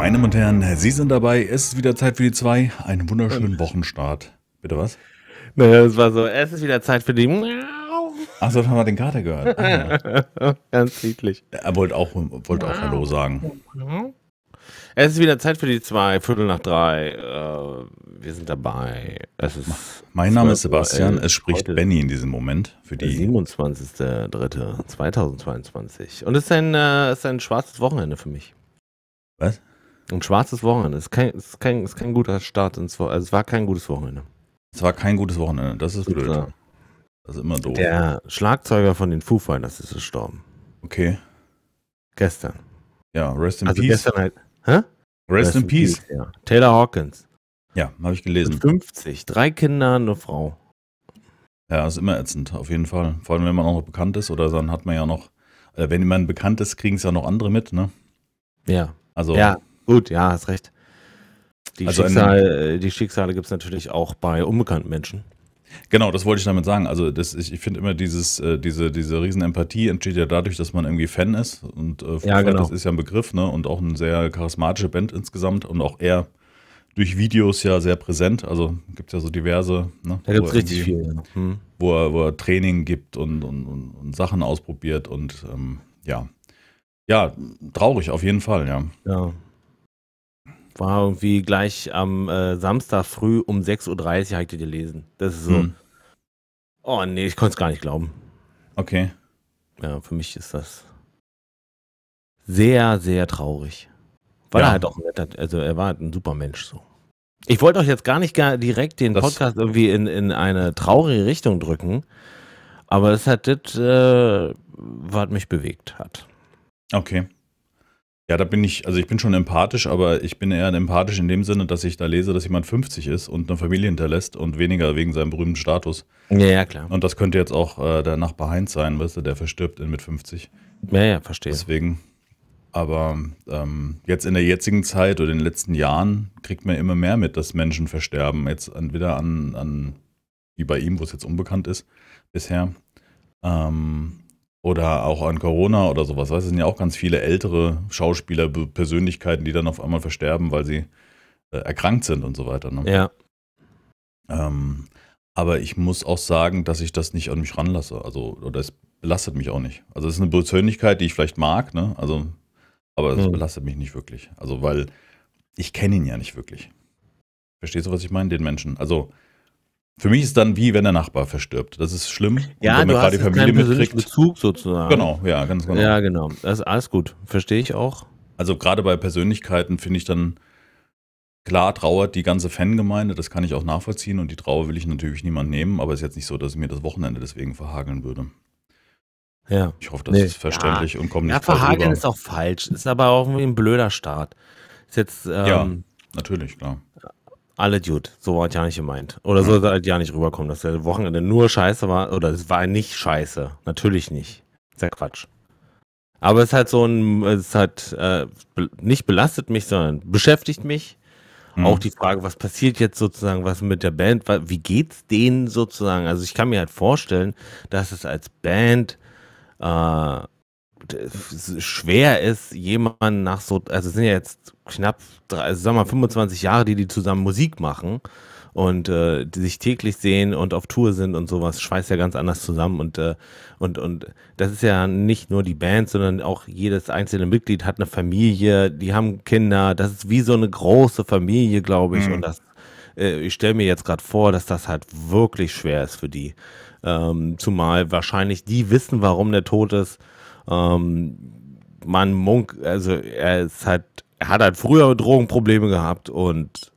meine Damen und Herren, Sie sind dabei. Es ist wieder Zeit für die zwei. Einen wunderschönen Wochenstart. Bitte was? Naja, es war so, es ist wieder Zeit für die. Achso, haben wir den Kater gehört. Ah, ja. Ganz niedlich. Er wollte auch, wollte auch Hallo sagen. Es ist wieder Zeit für die zwei, Viertel nach drei. Äh, wir sind dabei. Es ist mein Name ist Sebastian, es spricht Benny in diesem Moment. Für die 27.03.2022. Und es ist ein, äh, es ist ein schwarzes Wochenende für mich. Was? Ein schwarzes Wochenende. Es ist kein, ist kein, ist kein guter Start ins Wochenende. Also es war kein gutes Wochenende. Es war kein gutes Wochenende. Das ist blöd. Ja. Das ist immer doof. Der Schlagzeuger von den Foo Fighters ist gestorben. Okay. Gestern. Ja, Rest in also Peace. Gestern halt, hä? Rest, Rest in, in, Peace. Peace ja. Taylor Hawkins. Ja, habe ich gelesen. Mit 50, drei Kinder, eine Frau. Ja, ist immer ätzend, auf jeden Fall. Vor allem, wenn man auch noch bekannt ist oder dann hat man ja noch, äh, wenn man bekannt ist, kriegen es ja noch andere mit, ne? Ja. Also, ja, Gut, ja, hast recht. Die, also Schicksal, Schicksale gibt es natürlich auch bei unbekannten Menschen. Genau, das wollte ich damit sagen. Also das, ich, ich finde immer dieses, äh, diese, diese Riesenempathie entsteht ja dadurch, dass man irgendwie Fan ist. Und äh, ja, genau. das ist ja ein Begriff, ne? Und auch eine sehr charismatische Band insgesamt und auch eher durch Videos ja sehr präsent. Also gibt es ja so diverse, ne? Da gibt es richtig viel, ja. hm. wo, er, wo er Training gibt und, und, und, und Sachen ausprobiert und ähm, ja. Ja, traurig auf jeden Fall, ja. Ja, war irgendwie gleich am äh, Samstag früh um 6.30 Uhr habe ich die gelesen. Das ist so. Hm. Oh nee, ich konnte es gar nicht glauben. Okay. Ja, für mich ist das sehr, sehr traurig. Weil ja. er halt auch also er war halt ein super Mensch so. Ich wollte euch jetzt gar nicht gar direkt den das Podcast irgendwie in, in eine traurige Richtung drücken, aber das hat das, äh, was mich bewegt hat. Okay. Ja, da bin ich, also ich bin schon empathisch, aber ich bin eher empathisch in dem Sinne, dass ich da lese, dass jemand 50 ist und eine Familie hinterlässt und weniger wegen seinem berühmten Status. Ja, ja klar. Und das könnte jetzt auch äh, der Nachbar Heinz sein, weißt du, der verstirbt mit 50. Ja, ja, verstehe. Deswegen. Aber ähm, jetzt in der jetzigen Zeit oder in den letzten Jahren kriegt man immer mehr mit, dass Menschen versterben. Jetzt entweder an, an wie bei ihm, wo es jetzt unbekannt ist bisher, ähm, oder auch an Corona oder sowas. es sind ja auch ganz viele ältere Schauspieler, Persönlichkeiten, die dann auf einmal versterben, weil sie äh, erkrankt sind und so weiter. Ne? Ja. Ähm, aber ich muss auch sagen, dass ich das nicht an mich ranlasse. Also, oder es belastet mich auch nicht. Also, es ist eine Persönlichkeit, die ich vielleicht mag, ne? Also, aber es mhm. belastet mich nicht wirklich. Also, weil ich kenne ihn ja nicht wirklich. Verstehst du, was ich meine, den Menschen? Also, für mich ist dann wie wenn der Nachbar verstirbt. Das ist schlimm. Ja, du hast die Familie mitkriegt. Bezug sozusagen. Genau, ja, ganz genau. Ja, genau. Das ist alles gut. Verstehe ich auch. Also gerade bei Persönlichkeiten finde ich dann klar trauert die ganze Fangemeinde, das kann ich auch nachvollziehen und die Trauer will ich natürlich niemand nehmen, aber es ist jetzt nicht so, dass ich mir das Wochenende deswegen verhageln würde. Ja. Ich hoffe, das nee. ist verständlich ja. und kommt nicht Ja, verhageln ist auch falsch, ist aber auch irgendwie ein blöder Start. Ist jetzt ähm, Ja, natürlich, klar alle Dude, so war es ja nicht gemeint. Oder so soll es ja nicht rüberkommen, dass der Wochenende nur scheiße war. Oder es war nicht scheiße. Natürlich nicht. Ist ja Quatsch. Aber es ist halt so ein, es hat äh, nicht belastet mich, sondern beschäftigt mich. Mhm. Auch die Frage, was passiert jetzt sozusagen, was mit der Band, wie geht's denen sozusagen? Also ich kann mir halt vorstellen, dass es als Band äh, schwer ist, jemanden nach so, also es sind ja jetzt knapp, drei, also sagen wir mal 25 Jahre, die die zusammen Musik machen und äh, die sich täglich sehen und auf Tour sind und sowas, schweißt ja ganz anders zusammen und, äh, und, und das ist ja nicht nur die Band, sondern auch jedes einzelne Mitglied hat eine Familie, die haben Kinder, das ist wie so eine große Familie, glaube ich, mhm. und das, äh, ich stelle mir jetzt gerade vor, dass das halt wirklich schwer ist für die, ähm, zumal wahrscheinlich die wissen, warum der Tod ist, ähm, man Munk, also er ist halt, er hat halt früher Drogenprobleme gehabt und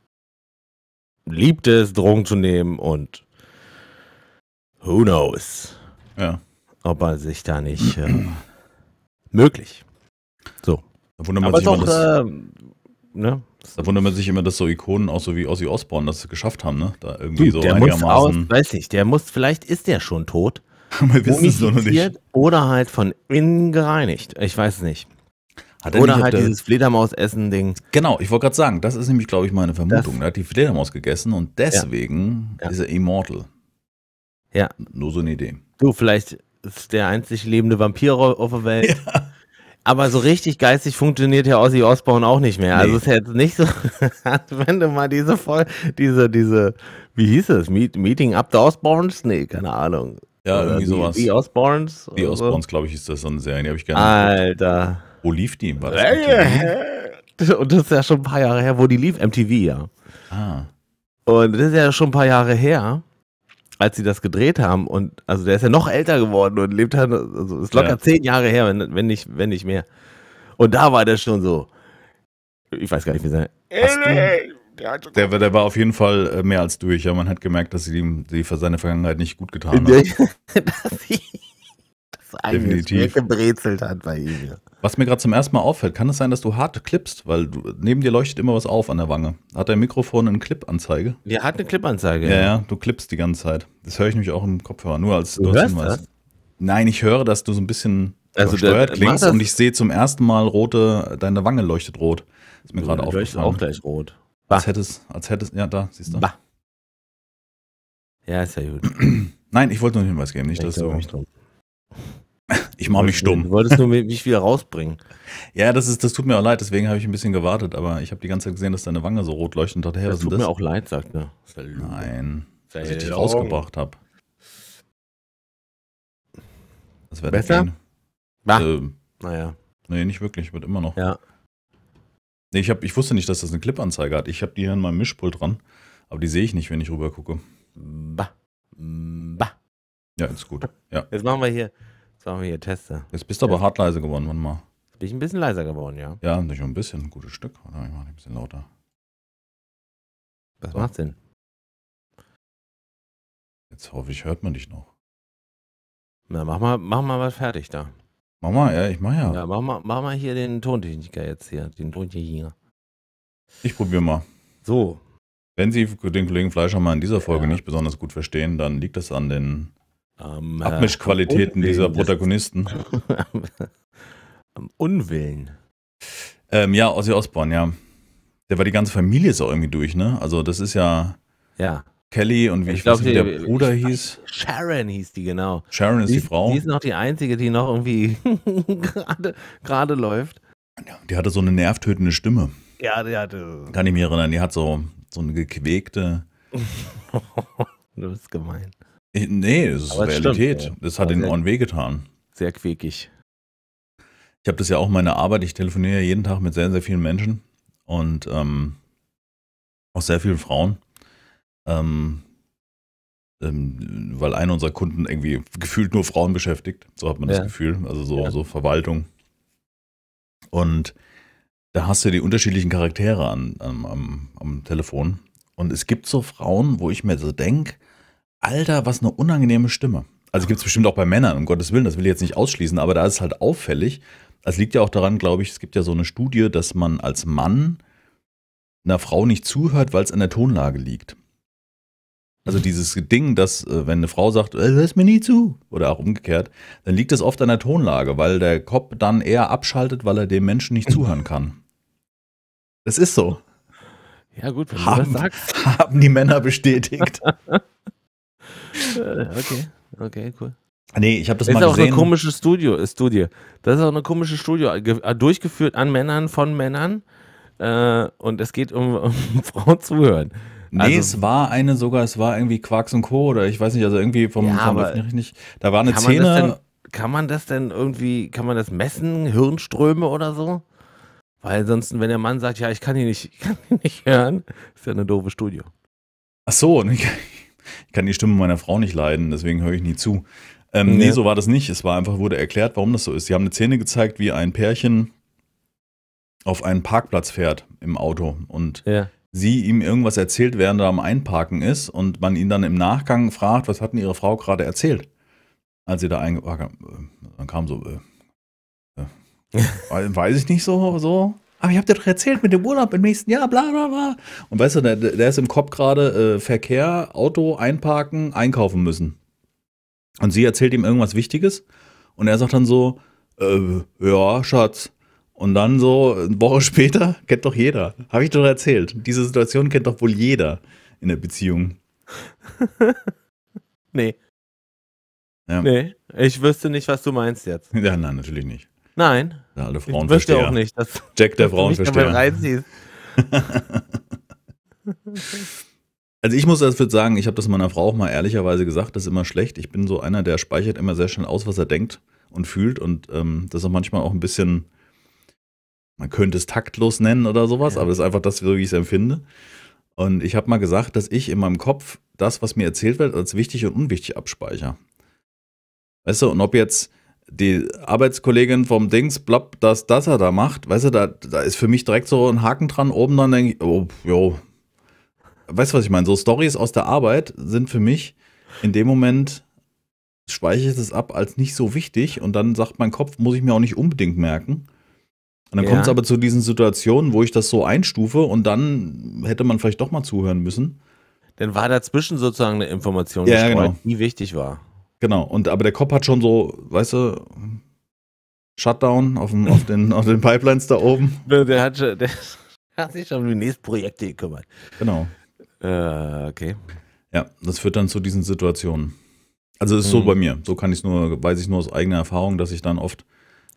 liebte es, Drogen zu nehmen und who knows, ja. ob er sich da nicht äh, möglich. So. Da wundert man Aber sich doch, immer, dass, äh, ne? Da wundert man sich immer, dass so Ikonen auch so wie Ozzy Osbourne das geschafft haben, ne? Da irgendwie du, so der muss aus, weiß nicht, der muss, vielleicht ist der schon tot man wissen es noch nicht. Oder halt von innen gereinigt. Ich weiß es nicht. Hat Oder nicht, halt dieses Fledermaus-Essen-Ding. Genau, ich wollte gerade sagen, das ist nämlich, glaube ich, meine Vermutung. Das er ne? hat die Fledermaus gegessen und deswegen ja. Ja. ist er immortal. Ja. Nur so eine Idee. Du, vielleicht ist der einzig lebende Vampir auf der Welt. Ja. Aber so richtig geistig funktioniert ja Ozzy Osbourne auch nicht mehr. Also nee. Also es ist jetzt nicht so, wenn du mal diese voll, diese, diese, wie hieß es, Meet, Meeting Up the Osbournes? Nee, keine Ahnung. Ja, Oder irgendwie sowas. Die Osborns? Die Osborns, glaube ich, ist das so eine Serie. Die habe ich gerne. Alter. Wo lief die? War das Und das ist ja schon ein paar Jahre her, wo die lief. MTV, ja. Ah. Und das ist ja schon ein paar Jahre her, als sie das gedreht haben. Und also der ist ja noch älter geworden und lebt halt, also ist locker ja. zehn Jahre her, wenn, wenn, nicht, wenn nicht mehr. Und da war der schon so. Ich weiß gar nicht, wie sein. Hast, der, der, der, war auf jeden Fall äh, mehr als durch. Ja, man hat gemerkt, dass sie ihm die für seine Vergangenheit nicht gut getan hat. dass sie das eigentlich gebrezelt hat bei ihm. Was mir gerade zum ersten Mal auffällt, kann es sein, dass du hart klippst, weil du, neben dir leuchtet immer was auf an der Wange. Hat dein Mikrofon eine Clip-Anzeige? Ja, hat eine Clip-Anzeige. Ja, ja, du klippst die ganze Zeit. Das höre ich nämlich auch im Kopfhörer, nur als du hörst Das? Nein, ich höre, dass du so ein bisschen also übersteuert klingst und ich sehe zum ersten Mal rote, deine Wange leuchtet rot. Ist mir gerade aufgefallen. Leuchtet auch gleich rot. Bah. Als hättest, als hättest, ja, da, siehst du. Bah. Ja, ist ja gut. Nein, ich wollte nur einen Hinweis geben, nicht, dass du. Ich mache mich stumm. Du wolltest nur mich wieder rausbringen. Ja, das, ist, das tut mir auch leid, deswegen habe ich ein bisschen gewartet, aber ich habe die ganze Zeit gesehen, dass deine Wange so rot leuchtet. Und dachte, hey, das was tut das? mir auch leid, sagt er. Nein, dass ich dich rausgebracht habe. Das wäre Besser? Äh, naja. Nee, nicht wirklich, wird immer noch. Ja ich, hab, ich wusste nicht, dass das eine Clip-Anzeige hat. Ich habe die hier in meinem Mischpult dran, aber die sehe ich nicht, wenn ich rüber gucke. Bah. Bah. Ja, ist gut. Ja. Jetzt machen wir hier, hier Teste. Jetzt bist du aber hart leise geworden, wann mal. Bin ich ein bisschen leiser geworden, ja. Ja, nicht nur ein bisschen, ein gutes Stück. Oder? Ich mache ein bisschen lauter. Was so. macht's denn? Jetzt hoffe ich, hört man dich noch. Na, mach mal, mach mal was fertig da. Mach mal, ja, ich mach ja. Ja, mach mal, mach mal hier den Tontechniker jetzt hier, den Tontechniker. Ich probiere mal. So. Wenn Sie den Kollegen Fleischer mal in dieser Folge ja. nicht besonders gut verstehen, dann liegt das an den um, äh, Abmischqualitäten dieser Protagonisten. Am Unwillen. Ähm, ja, Ossi Osbourne, ja. Der war die ganze Familie so irgendwie durch, ne? Also das ist ja. Ja. Kelly und wie ich, ich glaub, weiß nicht, wie der die, Bruder hieß. Sharon hieß die, genau. Sharon ist die, die, Frau. Die ist noch die einzige, die noch irgendwie gerade, läuft. Ja, die hatte so eine nervtötende Stimme. Ja, die hatte. Kann ich mich erinnern, die hat so, so eine gequägte. du bist gemein. Ich, nee, das ist Realität. Stimmt, Das hat den Ohren wehgetan. Sehr quäkig. Ich habe das ja auch meine Arbeit. Ich telefoniere jeden Tag mit sehr, sehr vielen Menschen und ähm, auch sehr vielen Frauen. Ähm, ähm, weil einer unserer Kunden irgendwie gefühlt nur Frauen beschäftigt. So hat man ja. das Gefühl. Also so, ja. so Verwaltung. Und da hast du die unterschiedlichen Charaktere an, am, am, am Telefon. Und es gibt so Frauen, wo ich mir so denke, Alter, was eine unangenehme Stimme. Also gibt es bestimmt auch bei Männern, um Gottes Willen, das will ich jetzt nicht ausschließen, aber da ist es halt auffällig. Das liegt ja auch daran, glaube ich, es gibt ja so eine Studie, dass man als Mann einer Frau nicht zuhört, weil es an der Tonlage liegt. Also dieses Ding, dass äh, wenn eine Frau sagt, äh, hörst mir nie zu oder auch umgekehrt, dann liegt das oft an der Tonlage, weil der Kopf dann eher abschaltet, weil er dem Menschen nicht zuhören kann. Das ist so. Ja gut, wenn haben, du das sagst. Haben die Männer bestätigt. okay, okay, cool. Nee, ich habe das ist mal gesehen. Äh, das ist auch eine komische Studio, Studie. Das ist auch eine komische Studie, durchgeführt an Männern, von Männern. Äh, und es geht um, um Frauen zuhören. Nee, also, es war eine sogar, es war irgendwie Quarks und Co. oder ich weiß nicht, also irgendwie vom, ja, vom nicht. Da war eine Szene. Man kann man das denn irgendwie, kann man das messen, Hirnströme oder so? Weil ansonsten, wenn der Mann sagt, ja, ich kann ihn nicht, kann ihn nicht hören, ist ja eine doofe Studio. Ach so, ich kann die Stimme meiner Frau nicht leiden, deswegen höre ich nie zu. Ähm, nee. nee. so war das nicht. Es war einfach, wurde erklärt, warum das so ist. Sie haben eine Szene gezeigt, wie ein Pärchen auf einen Parkplatz fährt im Auto und ja sie ihm irgendwas erzählt, während er am Einparken ist und man ihn dann im Nachgang fragt, was hat denn ihre Frau gerade erzählt, als sie da eingeparkt hat. Äh, dann kam so, äh, äh, weiß ich nicht so, so. Aber ich habe dir doch erzählt mit dem Urlaub im nächsten Jahr, bla bla bla. Und weißt du, der, der ist im Kopf gerade äh, Verkehr, Auto, einparken, einkaufen müssen. Und sie erzählt ihm irgendwas Wichtiges und er sagt dann so, äh, ja, Schatz, und dann so eine Woche später, kennt doch jeder. Habe ich doch erzählt. Diese Situation kennt doch wohl jeder in der Beziehung. nee. Ja. Nee, ich wüsste nicht, was du meinst jetzt. Ja, nein, natürlich nicht. Nein. Ja, alle Frauen ich wüsste auch nicht, dass Jack der Frauenversteher. also ich muss dafür sagen, ich habe das meiner Frau auch mal ehrlicherweise gesagt, das ist immer schlecht. Ich bin so einer, der speichert immer sehr schnell aus, was er denkt und fühlt und ähm, das ist auch manchmal auch ein bisschen man könnte es taktlos nennen oder sowas, ja. aber das ist einfach das, so wie ich es empfinde. Und ich habe mal gesagt, dass ich in meinem Kopf das, was mir erzählt wird, als wichtig und unwichtig abspeichere. Weißt du, und ob jetzt die Arbeitskollegin vom Dings, blopp, das, das er da macht, weißt du, da, da ist für mich direkt so ein Haken dran, oben dann denke ich, oh, jo. Weißt du, was ich meine? So Stories aus der Arbeit sind für mich in dem Moment, speichere ich das ab als nicht so wichtig und dann sagt mein Kopf, muss ich mir auch nicht unbedingt merken. Und dann ja. kommt es aber zu diesen Situationen, wo ich das so einstufe und dann hätte man vielleicht doch mal zuhören müssen. Dann war dazwischen sozusagen eine Information ja, gestreut, genau. nie wichtig war. Genau, und aber der Kopf hat schon so, weißt du, Shutdown auf, dem, auf, den, auf den Pipelines da oben. Der hat, schon, der hat sich schon um die nächsten Projekte gekümmert. Genau. Äh, okay. Ja, das führt dann zu diesen Situationen. Also ist hm. so bei mir. So kann ich es nur, weiß ich nur aus eigener Erfahrung, dass ich dann oft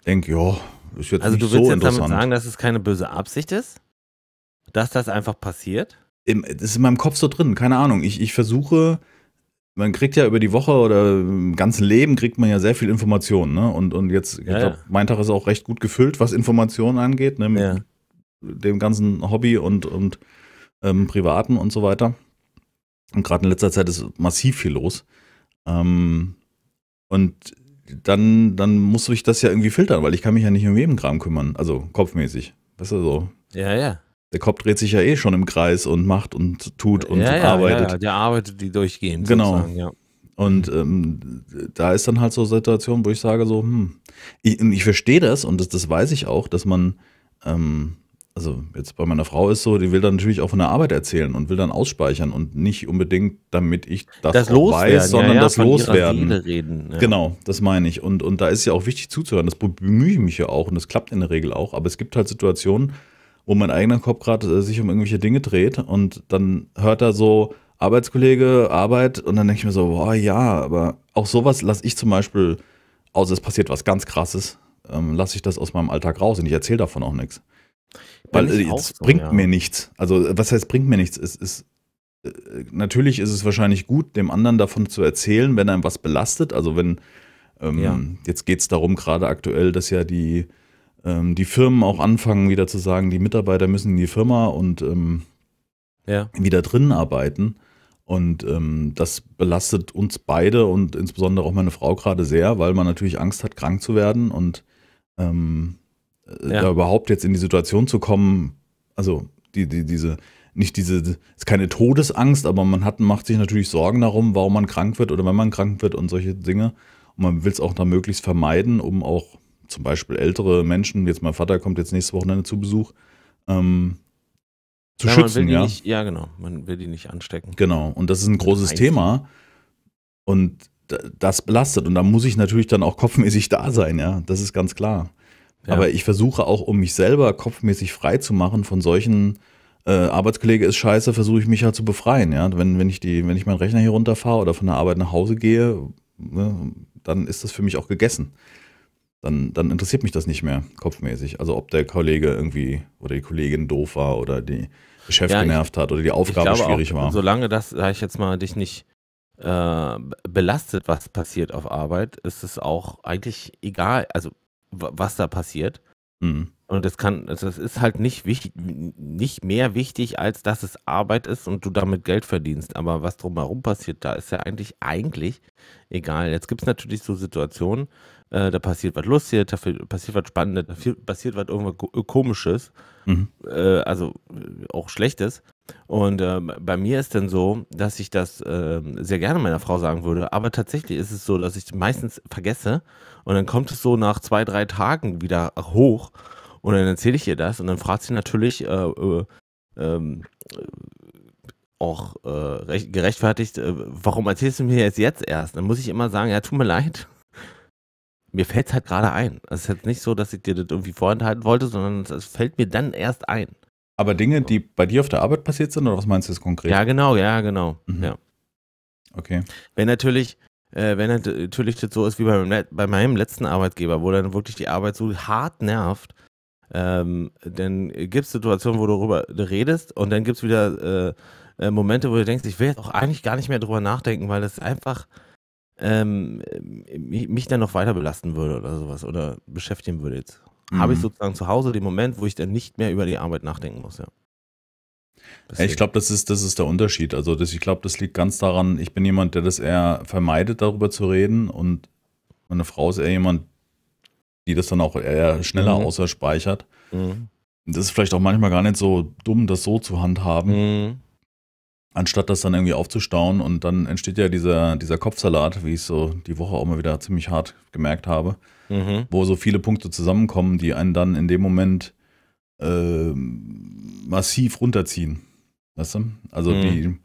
denke, ja, ist jetzt also nicht du willst jetzt damit sagen, dass es keine böse Absicht ist? Dass das einfach passiert? Im, das ist in meinem Kopf so drin, keine Ahnung. Ich, ich versuche, man kriegt ja über die Woche oder im ganzen Leben kriegt man ja sehr viel Informationen. Ne? Und, und jetzt, ja, glaub, ja. mein Tag ist auch recht gut gefüllt, was Informationen angeht, ne? mit ja. dem ganzen Hobby und, und ähm, Privaten und so weiter. Und gerade in letzter Zeit ist massiv viel los. Ähm, und dann, dann muss ich das ja irgendwie filtern, weil ich kann mich ja nicht um jeden Kram kümmern. Also kopfmäßig. Weißt du so? Ja, ja. Der Kopf dreht sich ja eh schon im Kreis und macht und tut und ja, ja, arbeitet. Ja, der arbeitet die durchgehend. Genau. Ja. Und ähm, da ist dann halt so Situation, wo ich sage so, hm, ich, ich verstehe das und das, das weiß ich auch, dass man ähm, also jetzt bei meiner Frau ist so, die will dann natürlich auch von der Arbeit erzählen und will dann ausspeichern und nicht unbedingt, damit ich das, das weiß, sondern ja, ja, das Loswerden. Reden, ja. Genau, das meine ich. Und, und da ist ja auch wichtig zuzuhören. Das bemühe ich mich ja auch und das klappt in der Regel auch. Aber es gibt halt Situationen, wo mein eigener Kopf gerade äh, sich um irgendwelche Dinge dreht und dann hört er so Arbeitskollege, Arbeit und dann denke ich mir so, boah, ja, aber auch sowas lasse ich zum Beispiel, außer es passiert was ganz Krasses, ähm, lasse ich das aus meinem Alltag raus und ich erzähle davon auch nichts. Weil äh, es so, bringt ja. mir nichts. Also, äh, was heißt bringt mir nichts? Es ist äh, natürlich ist es wahrscheinlich gut, dem anderen davon zu erzählen, wenn einem was belastet. Also wenn ähm, ja. jetzt geht es darum, gerade aktuell, dass ja die, ähm, die Firmen auch anfangen, wieder zu sagen, die Mitarbeiter müssen in die Firma und ähm, ja. wieder drinnen arbeiten. Und ähm, das belastet uns beide und insbesondere auch meine Frau gerade sehr, weil man natürlich Angst hat, krank zu werden und ähm, äh, ja. da überhaupt jetzt in die Situation zu kommen, also die, die, diese, nicht diese, ist keine Todesangst, aber man hat, macht sich natürlich Sorgen darum, warum man krank wird oder wenn man krank wird und solche Dinge. Und man will es auch da möglichst vermeiden, um auch zum Beispiel ältere Menschen, jetzt mein Vater kommt jetzt nächste Wochenende zu Besuch, ähm, zu ja, schützen. ja? Nicht, ja, genau. Man will die nicht anstecken. Genau. Und das ist ein großes Nein. Thema. Und das belastet. Und da muss ich natürlich dann auch kopfmäßig da sein, ja. Das ist ganz klar. Aber ich versuche auch, um mich selber kopfmäßig frei zu machen von solchen äh, Arbeitskollege ist scheiße, versuche ich mich ja halt zu befreien. Ja? Wenn, wenn, ich die, wenn ich meinen Rechner hier runterfahre oder von der Arbeit nach Hause gehe, ne, dann ist das für mich auch gegessen. Dann, dann interessiert mich das nicht mehr kopfmäßig. Also ob der Kollege irgendwie oder die Kollegin doof war oder die Geschäft ja, genervt ich, hat oder die Aufgabe schwierig auch, war. Solange das, sag ich jetzt mal, dich nicht äh, belastet, was passiert auf Arbeit, ist es auch eigentlich egal. Also was da passiert. Mhm. Und das kann, also das ist halt nicht wichtig, nicht mehr wichtig, als dass es Arbeit ist und du damit Geld verdienst. Aber was drumherum passiert, da ist ja eigentlich, eigentlich egal. Jetzt gibt es natürlich so Situationen, äh, da passiert was Lustiges, da passiert was Spannendes, da passiert was irgendwas Komisches. Mhm. Äh, also äh, auch Schlechtes. Und äh, bei mir ist dann so, dass ich das äh, sehr gerne meiner Frau sagen würde, aber tatsächlich ist es so, dass ich meistens vergesse und dann kommt es so nach zwei, drei Tagen wieder hoch und dann erzähle ich ihr das und dann fragt sie natürlich äh, äh ähm, auch äh, gerechtfertigt, warum erzählst du mir jetzt jetzt erst? Dann muss ich immer sagen, ja, tut mir leid, mir fällt es halt gerade ein. Es ist jetzt nicht so, dass ich dir das irgendwie vorenthalten wollte, sondern es fällt mir dann erst ein. Aber Dinge, die bei dir auf der Arbeit passiert sind, oder was meinst du jetzt konkret? Ja, genau, ja, genau. Mhm. Ja. Okay. Wenn natürlich, äh, wenn natürlich das so ist wie bei meinem, bei meinem letzten Arbeitgeber, wo dann wirklich die Arbeit so hart nervt, ähm, dann gibt es Situationen, wo du darüber redest und dann gibt es wieder äh, äh, Momente, wo du denkst, ich will jetzt auch eigentlich gar nicht mehr drüber nachdenken, weil das einfach ähm, mich dann noch weiter belasten würde oder sowas oder beschäftigen würde jetzt. Mhm. Habe ich mhm. sozusagen zu Hause den Moment, wo ich dann nicht mehr über die Arbeit nachdenken muss, ja. Deswegen. Ich glaube, das ist, das ist der Unterschied. Also das, ich glaube, das liegt ganz daran, ich bin jemand, der das eher vermeidet, darüber zu reden. Und meine Frau ist eher jemand, die das dann auch eher schneller mhm. außerspeichert. Mhm. Das ist vielleicht auch manchmal gar nicht so dumm, das so zu handhaben. Mhm anstatt das dann irgendwie aufzustauen. Und dann entsteht ja dieser, dieser Kopfsalat, wie ich so die Woche auch mal wieder ziemlich hart gemerkt habe, mhm. wo so viele Punkte zusammenkommen, die einen dann in dem Moment äh, massiv runterziehen. Weißt du? Also mhm. die,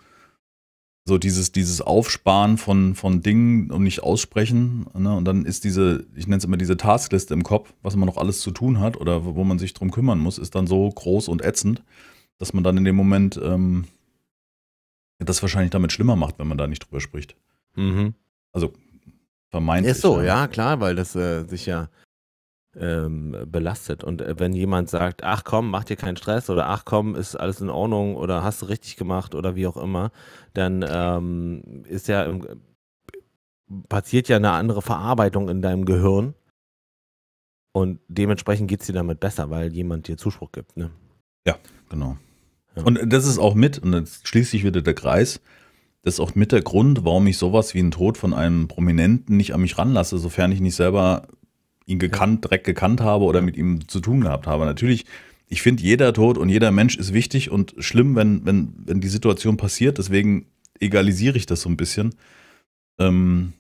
so dieses, dieses Aufsparen von, von Dingen und nicht aussprechen. Ne? Und dann ist diese, ich nenne es immer diese Taskliste im Kopf, was man noch alles zu tun hat oder wo man sich drum kümmern muss, ist dann so groß und ätzend, dass man dann in dem Moment ähm, das wahrscheinlich damit schlimmer macht, wenn man da nicht drüber spricht. Mhm. Also vermeintlich. Ist so, ja, ja klar, weil das äh, sich ja ähm, belastet. Und äh, wenn jemand sagt, ach komm, mach dir keinen Stress oder ach komm, ist alles in Ordnung oder hast du richtig gemacht oder wie auch immer, dann ähm, ist ja im, passiert ja eine andere Verarbeitung in deinem Gehirn. Und dementsprechend geht es dir damit besser, weil jemand dir Zuspruch gibt. Ne? Ja, genau. Und das ist auch mit, und jetzt schließt sich wieder der Kreis, das ist auch mit der Grund, warum ich sowas wie einen Tod von einem Prominenten nicht an mich ranlasse, sofern ich nicht selber ihn gekannt, direkt gekannt habe oder mit ihm zu tun gehabt habe. Natürlich, ich finde, jeder Tod und jeder Mensch ist wichtig und schlimm, wenn, wenn, wenn die Situation passiert. Deswegen egalisiere ich das so ein bisschen. Ähm,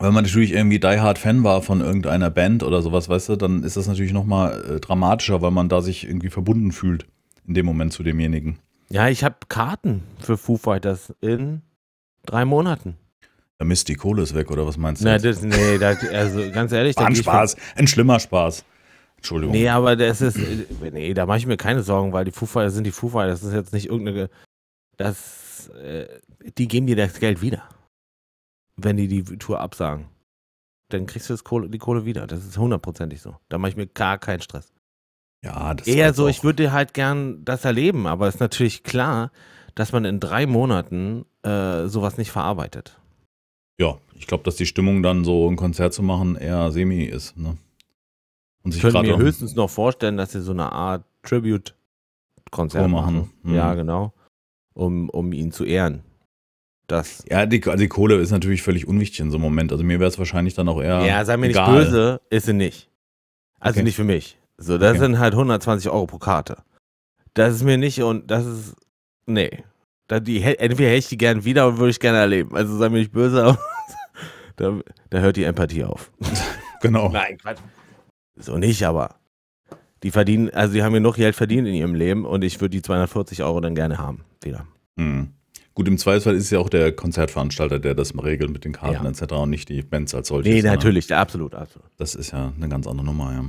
wenn man natürlich irgendwie Die Hard Fan war von irgendeiner Band oder sowas, weißt du, dann ist das natürlich nochmal äh, dramatischer, weil man da sich irgendwie verbunden fühlt in dem Moment zu demjenigen. Ja, ich habe Karten für Foo Fighters in drei Monaten. Da misst die Kohle ist weg, oder was meinst du? Na, das, nee, das, also ganz ehrlich. War ein Spaß, ein schlimmer Spaß. Entschuldigung. Nee, aber das ist, nee, da mache ich mir keine Sorgen, weil die Foo Fighters sind die Foo Fighters. Das ist jetzt nicht irgendeine, das, äh, die geben dir das Geld wieder, wenn die die Tour absagen. Dann kriegst du das Kohle, die Kohle wieder. Das ist hundertprozentig so. Da mache ich mir gar keinen Stress. Ja, das Eher so, auch. ich würde halt gern das erleben, aber es ist natürlich klar, dass man in drei Monaten äh, sowas nicht verarbeitet. Ja, ich glaube, dass die Stimmung dann so ein Konzert zu machen eher semi ist. Ne? Und ich könnte mir höchstens noch vorstellen, dass sie so eine Art Tribute-Konzert machen. Mhm. Ja, genau. Um, um ihn zu ehren. Das. Ja, die, also die Kohle ist natürlich völlig unwichtig in so einem Moment. Also mir wäre es wahrscheinlich dann auch eher. Ja, sei mir egal. nicht böse, ist sie nicht. Also okay. nicht für mich. So, das okay. sind halt 120 Euro pro Karte. Das ist mir nicht und das ist. Nee. Da die, entweder hätte ich die gern wieder und würde ich gerne erleben. Also sei mir nicht böse, aber da, da hört die Empathie auf. Genau. Nein, Quatsch. So nicht, aber die verdienen, also die haben mir noch Geld verdient in ihrem Leben und ich würde die 240 Euro dann gerne haben, wieder. Mhm. Gut, im Zweifelsfall ist ja auch der Konzertveranstalter, der das regelt mit den Karten ja. etc. und nicht die Bands als solche. Nee, ne? natürlich, absolut, absolut. Das ist ja eine ganz andere Nummer, ja.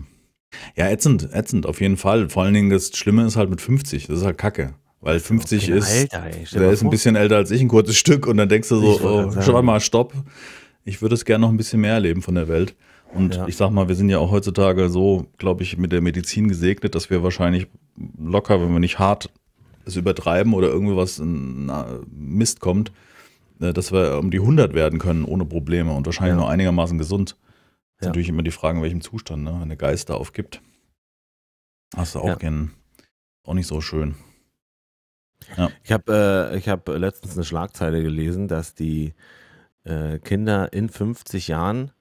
Ja, ätzend, ätzend, auf jeden Fall. Vor allen Dingen das Schlimme ist halt mit 50, das ist halt kacke. Weil 50 okay, ist, Alter, ey, der ist ein bisschen älter als ich, ein kurzes Stück, und dann denkst du so, oh, schau mal, stopp. Ich würde es gerne noch ein bisschen mehr erleben von der Welt. Und ja. ich sag mal, wir sind ja auch heutzutage so, glaube ich, mit der Medizin gesegnet, dass wir wahrscheinlich locker, wenn wir nicht hart es übertreiben oder irgendwie was Mist kommt, äh, dass wir um die 100 werden können ohne Probleme und wahrscheinlich ja. nur einigermaßen gesund. Ja. natürlich immer die Frage, in welchem Zustand, ne? wenn der Geist da aufgibt. Hast du auch ja. gern. Auch nicht so schön. Ja. Ich habe äh, hab letztens eine Schlagzeile gelesen, dass die äh, Kinder in 50 Jahren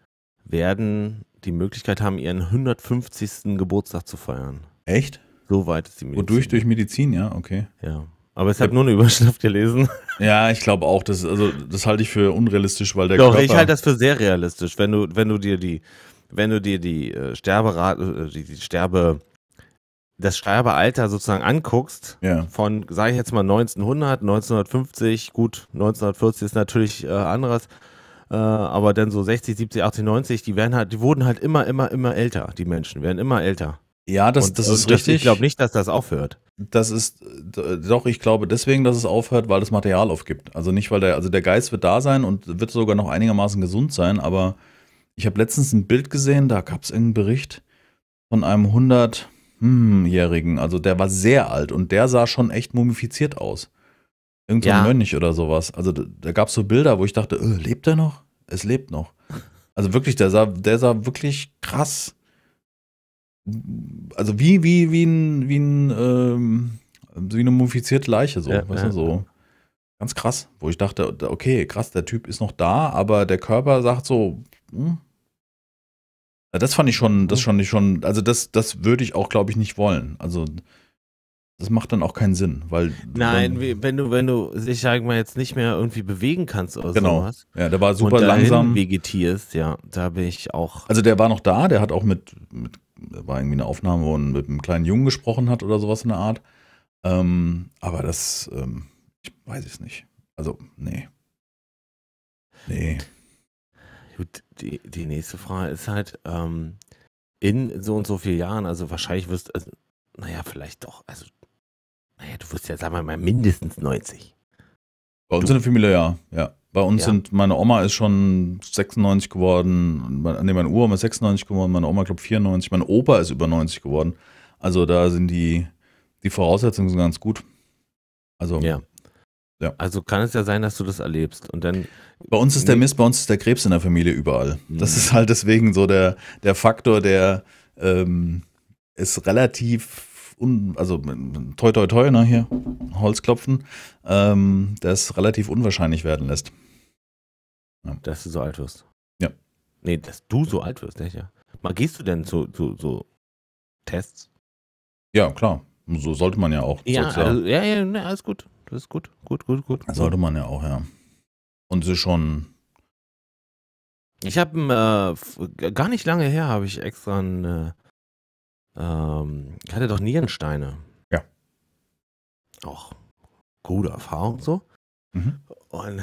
werden die Möglichkeit haben, ihren 150. Geburtstag zu feiern. Echt? So weit ist die Medizin. Wodurch? Durch Medizin, ja, okay. Ja. Aber ich hat nur eine Überschrift gelesen. Ja, ich glaube auch. Das, also, das halte ich für unrealistisch, weil der Doch, Körper ich halte das für sehr realistisch. Wenn du, wenn du dir die, wenn du dir die äh, Sterberate, äh, die, die Sterbe, das Sterbealter sozusagen anguckst, ja. von, sage ich jetzt mal, 1900, 1950, gut, 1940 ist natürlich äh, anderes, äh, aber dann so 60, 70, 80, 90, die werden halt, die wurden halt immer, immer, immer älter, die Menschen werden immer älter. Ja, das, und, das ist und richtig. Ich glaube nicht, dass das aufhört das ist doch, ich glaube deswegen, dass es aufhört, weil das Material aufgibt. Also nicht, weil der, also der Geist wird da sein und wird sogar noch einigermaßen gesund sein, aber ich habe letztens ein Bild gesehen, da gab es irgendeinen Bericht von einem 100-Jährigen, hm, also der war sehr alt und der sah schon echt mumifiziert aus. Irgend ein ja. Mönch oder sowas. Also da, da gab es so Bilder, wo ich dachte, öh, lebt er noch? Es lebt noch. Also wirklich, der sah, der sah wirklich krass aus also wie, wie, wie ein, wie ein, ähm, wie eine mumifizierte Leiche, so, ja, weißt ja, du, so. Ganz krass, wo ich dachte, okay, krass, der Typ ist noch da, aber der Körper sagt so, hm. Das fand ich schon, das hm. fand ich schon, also das, das würde ich auch, glaube ich, nicht wollen. Also das macht dann auch keinen Sinn, weil nein, wenn, wenn du wenn du ich sage mal jetzt nicht mehr irgendwie bewegen kannst oder genau. sowas. Ja, der war super und langsam vegetierst, ja, da bin ich auch. Also der war noch da, der hat auch mit, mit war irgendwie eine Aufnahme, wo man mit einem kleinen Jungen gesprochen hat oder sowas in der Art. Ähm, aber das, ähm, ich weiß es nicht. Also, nee. Nee. Gut, die, die nächste Frage ist halt, ähm, in so und so vielen Jahren, also wahrscheinlich wirst, also, naja, vielleicht doch, also, naja, du wirst ja, sagen wir mal, mindestens 90. Bei uns du. in der Familie, ja, ja. Bei uns ja. sind, meine Oma ist schon 96 geworden, nee, meine Uhr ist 96 geworden, meine Oma, glaube 94, mein Opa ist über 90 geworden. Also da sind die, die Voraussetzungen sind ganz gut. Also, ja. ja. Also kann es ja sein, dass du das erlebst und dann. Bei uns ist der Mist, bei uns ist der Krebs in der Familie überall. Mhm. Das ist halt deswegen so der, der Faktor, der ähm, ist relativ un, also toi toi toi, ne, hier, Holzklopfen, ähm, das relativ unwahrscheinlich werden lässt. Ja. Dass du so alt wirst. Ja. Nee, dass du so alt wirst, echt, ja. Mal gehst du denn zu, zu so Tests? Ja, klar. So sollte man ja auch. Ja, also, ja, ja, ne, alles gut. Das ist gut. Gut, gut, gut. gut. Sollte man ja auch, ja. Und sie schon. Ich habe äh, gar nicht lange her habe ich extra einen äh, ähm, ich hatte doch Nierensteine. Ja. Auch gute Erfahrung so. Mhm. Und,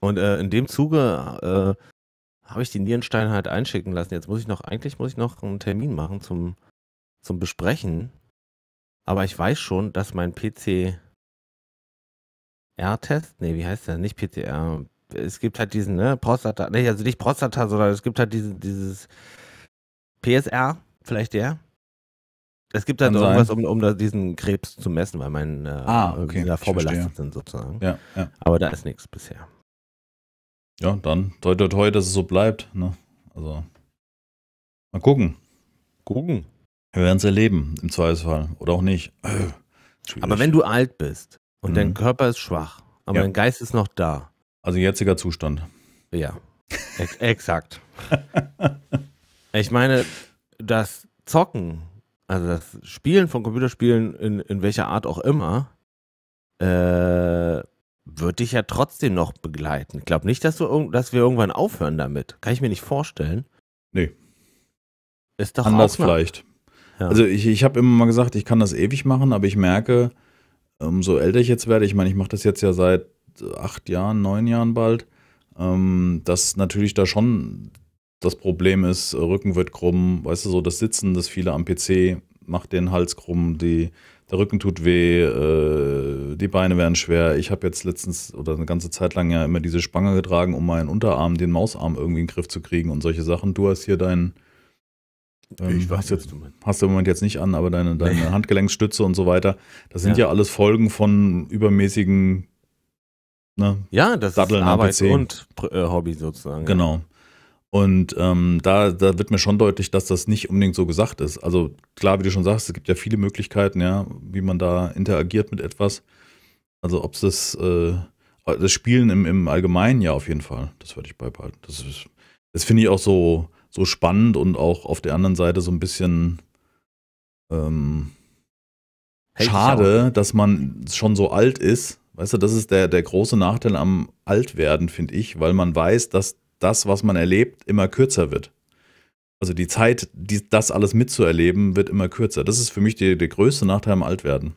und äh, in dem Zuge äh, habe ich die Nierensteine halt einschicken lassen. Jetzt muss ich noch, eigentlich muss ich noch einen Termin machen zum, zum Besprechen. Aber ich weiß schon, dass mein PCR-Test, nee, wie heißt der? Nicht PCR. Es gibt halt diesen, ne, Prostata, nee, also nicht Prostata, sondern es gibt halt diesen, dieses PSR, vielleicht der. Es gibt halt irgendwas, um, um diesen Krebs zu messen, weil meine äh, ah, okay. da vorbelastet sind sozusagen. Ja, ja. Aber da ist nichts bisher. Ja, dann toi toi toi, dass es so bleibt. Ne? Also mal gucken. Gucken. Wir werden es erleben, im Zweifelsfall. Oder auch nicht. Aber wenn du alt bist und mhm. dein Körper ist schwach, aber ja. dein Geist ist noch da. Also jetziger Zustand. Ja. Ex exakt. ich meine, das Zocken also das Spielen von Computerspielen in, in welcher Art auch immer, äh, wird dich ja trotzdem noch begleiten. Ich glaube nicht, dass, du, dass wir irgendwann aufhören damit. Kann ich mir nicht vorstellen. Nee. Ist doch Anders vielleicht. Ja. Also ich, ich habe immer mal gesagt, ich kann das ewig machen, aber ich merke, umso älter ich jetzt werde, ich meine, ich mache das jetzt ja seit acht Jahren, neun Jahren bald, ähm, dass natürlich da schon das Problem ist, äh, Rücken wird krumm, weißt du, so das Sitzen, das viele am PC macht den Hals krumm, die, der Rücken tut weh, äh, die Beine werden schwer. Ich habe jetzt letztens oder eine ganze Zeit lang ja immer diese Spange getragen, um meinen Unterarm, den Mausarm irgendwie in den Griff zu kriegen und solche Sachen. Du hast hier deinen. Ähm, ich weiß jetzt, hast du im Moment jetzt nicht an, aber deine, deine nee. Handgelenksstütze und so weiter, das sind ja, ja alles Folgen von übermäßigen Ne? Ja, das Datteln ist Arbeit und äh, Hobby sozusagen. Genau. Ja. Und ähm, da, da wird mir schon deutlich, dass das nicht unbedingt so gesagt ist. Also klar, wie du schon sagst, es gibt ja viele Möglichkeiten, ja, wie man da interagiert mit etwas. Also ob es das, äh, das Spielen im, im Allgemeinen ja auf jeden Fall, das würde ich beibehalten. Das, das finde ich auch so, so spannend und auch auf der anderen Seite so ein bisschen ähm, schade, dass man schon so alt ist. Weißt du, das ist der, der große Nachteil am Altwerden, finde ich, weil man weiß, dass das, was man erlebt, immer kürzer wird. Also die Zeit, die, das alles mitzuerleben, wird immer kürzer. Das ist für mich der größte Nachteil am Altwerden.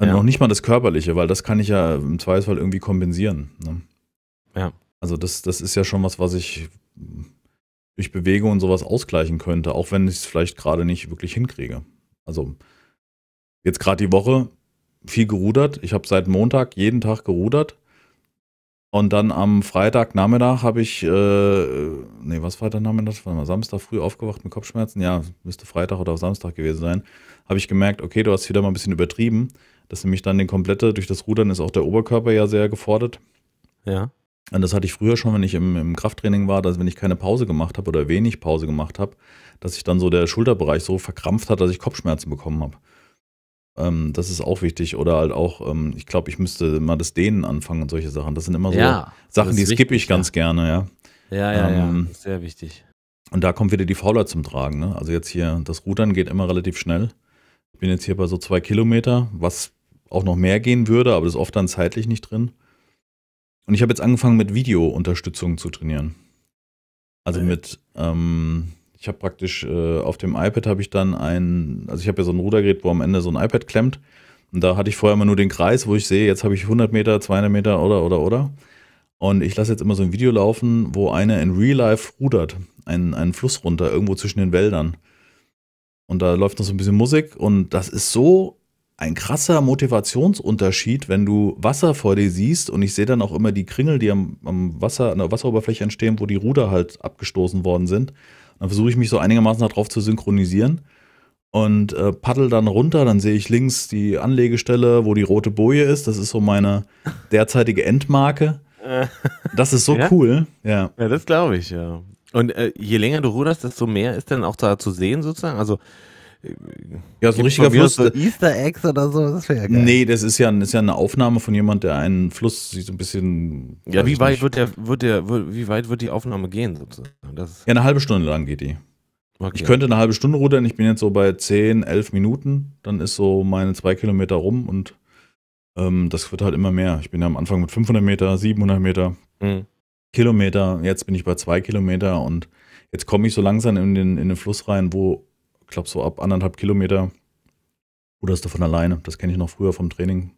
Ja. Noch nicht mal das Körperliche, weil das kann ich ja im Zweifelsfall irgendwie kompensieren. Ne? Ja. Also das, das ist ja schon was, was ich durch Bewegung und sowas ausgleichen könnte, auch wenn ich es vielleicht gerade nicht wirklich hinkriege. Also jetzt gerade die Woche viel gerudert. Ich habe seit Montag jeden Tag gerudert. Und dann am Freitagnachmittag habe ich, äh, nee, was Freitagnachmittag? War mal Samstag früh aufgewacht mit Kopfschmerzen. Ja, müsste Freitag oder Samstag gewesen sein. Habe ich gemerkt, okay, du hast wieder mal ein bisschen übertrieben. Dass nämlich dann den komplette, durch das Rudern ist auch der Oberkörper ja sehr gefordert. Ja. Und das hatte ich früher schon, wenn ich im, im Krafttraining war, dass wenn ich keine Pause gemacht habe oder wenig Pause gemacht habe, dass sich dann so der Schulterbereich so verkrampft hat, dass ich Kopfschmerzen bekommen habe. Ähm, das ist auch wichtig. Oder halt auch, ähm, ich glaube, ich müsste mal das Dehnen anfangen und solche Sachen. Das sind immer so ja, Sachen, die skippe ich ganz gerne, ja. Ja, ja, ähm, ja. Sehr wichtig. Und da kommt wieder die Faulheit zum Tragen. Ne? Also jetzt hier, das Rudern geht immer relativ schnell. Ich bin jetzt hier bei so zwei Kilometer, was auch noch mehr gehen würde, aber das ist oft dann zeitlich nicht drin. Und ich habe jetzt angefangen mit Videounterstützung zu trainieren. Also äh. mit, ähm, ich habe praktisch äh, auf dem iPad habe ich dann ein, also ich habe ja so ein Rudergerät, wo am Ende so ein iPad klemmt. Und da hatte ich vorher immer nur den Kreis, wo ich sehe, jetzt habe ich 100 Meter, 200 Meter oder oder oder. Und ich lasse jetzt immer so ein Video laufen, wo einer in Real Life rudert, einen, einen Fluss runter, irgendwo zwischen den Wäldern. Und da läuft noch so ein bisschen Musik und das ist so ein krasser Motivationsunterschied, wenn du Wasser vor dir siehst und ich sehe dann auch immer die Kringel, die am, am Wasser, an der Wasseroberfläche entstehen, wo die Ruder halt abgestoßen worden sind. Dann versuche ich mich so einigermaßen darauf zu synchronisieren und äh, paddel dann runter. Dann sehe ich links die Anlegestelle, wo die rote Boje ist. Das ist so meine derzeitige Endmarke. Äh. Das ist so ja? cool. Ja, ja das glaube ich, ja. Und äh, je länger du ruderst, desto mehr ist dann auch da zu sehen, sozusagen. Also ja, so ein richtiger Fluss. So äh, Easter Eggs oder so, das wäre ja geil. Nee, das ist ja, ist ja eine Aufnahme von jemand, der einen Fluss sieht, so ein bisschen. Ja, wie weit, wird der, wird der, wie weit wird die Aufnahme gehen? Sozusagen? Das ja, eine halbe Stunde lang geht die. Okay. Ich könnte eine halbe Stunde rudern, ich bin jetzt so bei 10, 11 Minuten, dann ist so meine zwei Kilometer rum und ähm, das wird halt immer mehr. Ich bin ja am Anfang mit 500 Meter, 700 Meter, mhm. Kilometer, jetzt bin ich bei zwei Kilometer und jetzt komme ich so langsam in den, in den Fluss rein, wo ich glaube, so ab anderthalb Kilometer ruderst du von alleine. Das kenne ich noch früher vom Training,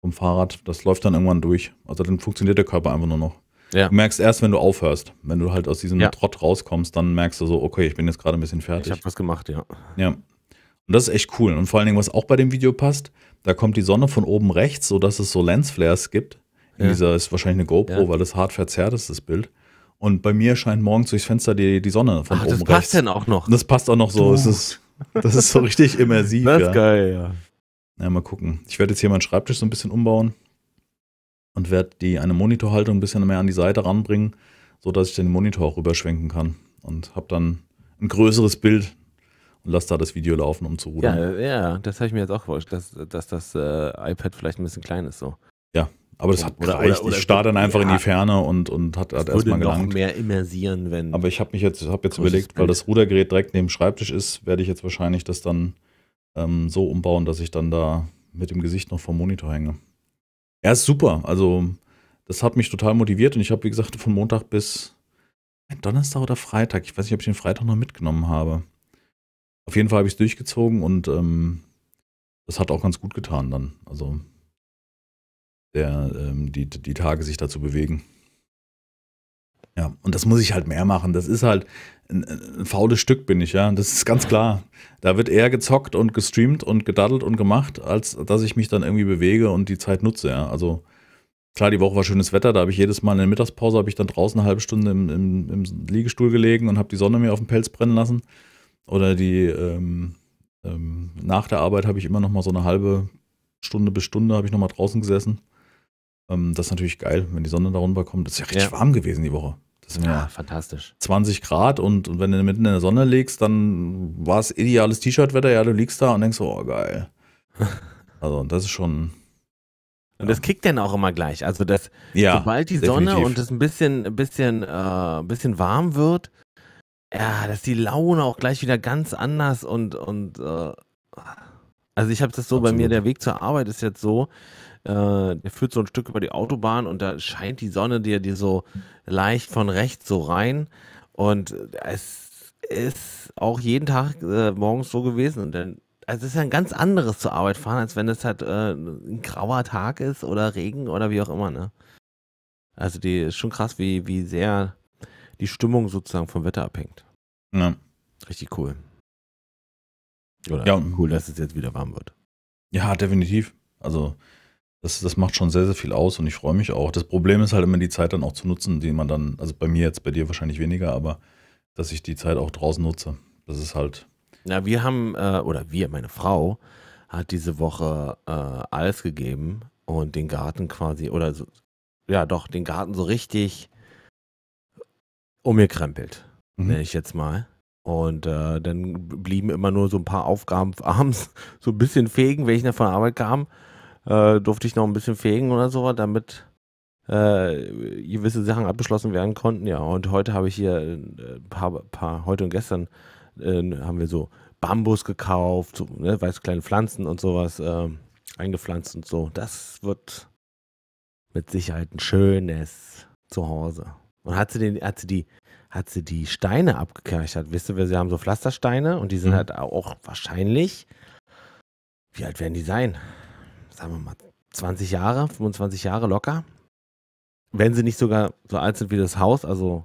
vom Fahrrad. Das läuft dann irgendwann durch. Also dann funktioniert der Körper einfach nur noch. Ja. Du merkst erst, wenn du aufhörst. Wenn du halt aus diesem ja. Trott rauskommst, dann merkst du so, okay, ich bin jetzt gerade ein bisschen fertig. Ich habe was gemacht, ja. Ja. Und das ist echt cool. Und vor allen Dingen, was auch bei dem Video passt, da kommt die Sonne von oben rechts, sodass es so Lensflares gibt. In ja. dieser ist wahrscheinlich eine GoPro, weil das hart verzerrt ist, das Bild. Und bei mir scheint morgens durchs Fenster die, die Sonne von Ach, oben das rechts. Das passt denn auch noch. Das passt auch noch so. Es ist, das ist so richtig immersiv. das ist ja. geil, ja. Na, Ja, mal gucken. Ich werde jetzt hier meinen Schreibtisch so ein bisschen umbauen und werde die eine Monitorhaltung ein bisschen mehr an die Seite ranbringen, sodass ich den Monitor auch rüberschwenken kann. Und habe dann ein größeres Bild und lasse da das Video laufen, um zu rudern. Ja, ja das habe ich mir jetzt auch vorgestellt, dass, dass das äh, iPad vielleicht ein bisschen klein ist so. Ja, aber das hat oder, gereicht. Oder, oder, ich starr dann einfach ja, in die Ferne und, und hat, hat erstmal gelangt. Würde noch mehr immersieren, wenn. Aber ich habe mich jetzt, hab jetzt überlegt, weil das Rudergerät direkt neben dem Schreibtisch ist, werde ich jetzt wahrscheinlich das dann ähm, so umbauen, dass ich dann da mit dem Gesicht noch vom Monitor hänge. Er ist super. Also, das hat mich total motiviert und ich habe, wie gesagt, von Montag bis Donnerstag oder Freitag, ich weiß nicht, ob ich den Freitag noch mitgenommen habe. Auf jeden Fall habe ich es durchgezogen und ähm, das hat auch ganz gut getan dann. Also der, ähm, die, die Tage sich dazu bewegen. Ja, und das muss ich halt mehr machen. Das ist halt ein, ein, faules Stück, bin ich, ja. Das ist ganz klar. Da wird eher gezockt und gestreamt und gedaddelt und gemacht, als dass ich mich dann irgendwie bewege und die Zeit nutze, ja. Also klar, die Woche war schönes Wetter, da habe ich jedes Mal in der Mittagspause, habe ich dann draußen eine halbe Stunde im, im, im Liegestuhl gelegen und habe die Sonne mir auf den Pelz brennen lassen. Oder die, ähm, ähm, nach der Arbeit habe ich immer noch mal so eine halbe Stunde bis Stunde, habe ich noch mal draußen gesessen. Ähm, das ist natürlich geil, wenn die Sonne da runterkommt. Das ist ja richtig ja. warm gewesen die Woche. Das sind ja, ja fantastisch. 20 Grad und, und, wenn du mitten in der Sonne liegst, dann war es ideales T-Shirt-Wetter. Ja, du liegst da und denkst, oh, geil. also, das ist schon. Und das kickt dann auch immer gleich. Also, das, ja, sobald die definitiv. Sonne und es ein bisschen, ein bisschen, äh, ein bisschen warm wird, ja, dass die Laune auch gleich wieder ganz anders und, und äh, also ich habe das so Absolut. bei mir, der Weg zur Arbeit ist jetzt so, äh, der führt so ein Stück über die Autobahn und da scheint die Sonne dir, dir so leicht von rechts so rein. Und es ist auch jeden Tag äh, morgens so gewesen. Und dann, also es ist ja ein ganz anderes zur Arbeit fahren, als wenn es halt äh, ein grauer Tag ist oder Regen oder wie auch immer, ne? Also die ist schon krass, wie, wie sehr die Stimmung sozusagen vom Wetter abhängt. Ja. Richtig cool. Oder ja, cool, dass es jetzt wieder warm wird. Ja, definitiv. Also das, das macht schon sehr, sehr viel aus und ich freue mich auch. Das Problem ist halt immer, die Zeit dann auch zu nutzen, die man dann, also bei mir jetzt, bei dir wahrscheinlich weniger, aber dass ich die Zeit auch draußen nutze. Das ist halt. Na, wir haben, äh, oder wir, meine Frau, hat diese Woche äh, alles gegeben und den Garten quasi, oder so, ja doch, den Garten so richtig umgekrempelt, mhm. nenne ich jetzt mal. Und äh, dann blieben immer nur so ein paar Aufgaben abends so ein bisschen fegen, wenn ich nach von der Arbeit kam äh, durfte ich noch ein bisschen fegen oder so, damit äh, gewisse Sachen abgeschlossen werden konnten. Ja, und heute habe ich hier äh, ein paar, paar heute und gestern äh, haben wir so Bambus gekauft, so, ne, weiß kleine Pflanzen und sowas ähm, eingepflanzt und so. Das wird mit Sicherheit ein schönes Zuhause. Und hat sie, den, hat sie die, hat sie die Steine abgekerchert. Wisst ihr, sie haben so Pflastersteine und die sind mhm. halt auch wahrscheinlich. Wie alt werden die sein? sagen wir mal, 20 Jahre, 25 Jahre locker. Wenn sie nicht sogar so alt sind wie das Haus, also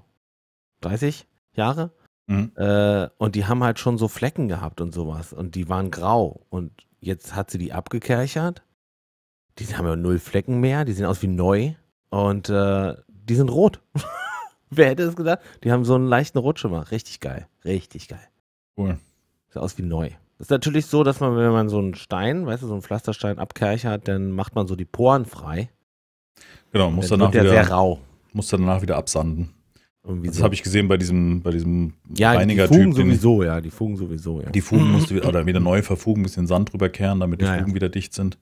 30 Jahre. Mhm. Äh, und die haben halt schon so Flecken gehabt und sowas. Und die waren grau. Und jetzt hat sie die abgekerchert. Die haben ja null Flecken mehr. Die sehen aus wie neu. Und äh, die sind rot. Wer hätte das gedacht? Die haben so einen leichten Rutschimmer. Richtig geil. Richtig geil. Cool. Sieht aus wie neu. Ist natürlich so, dass man, wenn man so einen Stein, weißt du, so einen Pflasterstein abkerchert, dann macht man so die Poren frei. Genau, muss dann danach wird der wieder. sehr rau. Muss danach wieder absanden. Irgendwie das so. habe ich gesehen bei diesem, bei diesem ja, Reiniger-Typ. Die Fugen sowieso, ja, die Fugen sowieso, ja. Die Fugen musst du wieder, oder wieder neu verfugen, ein bisschen Sand drüber kehren, damit die ja, Fugen ja. wieder dicht sind.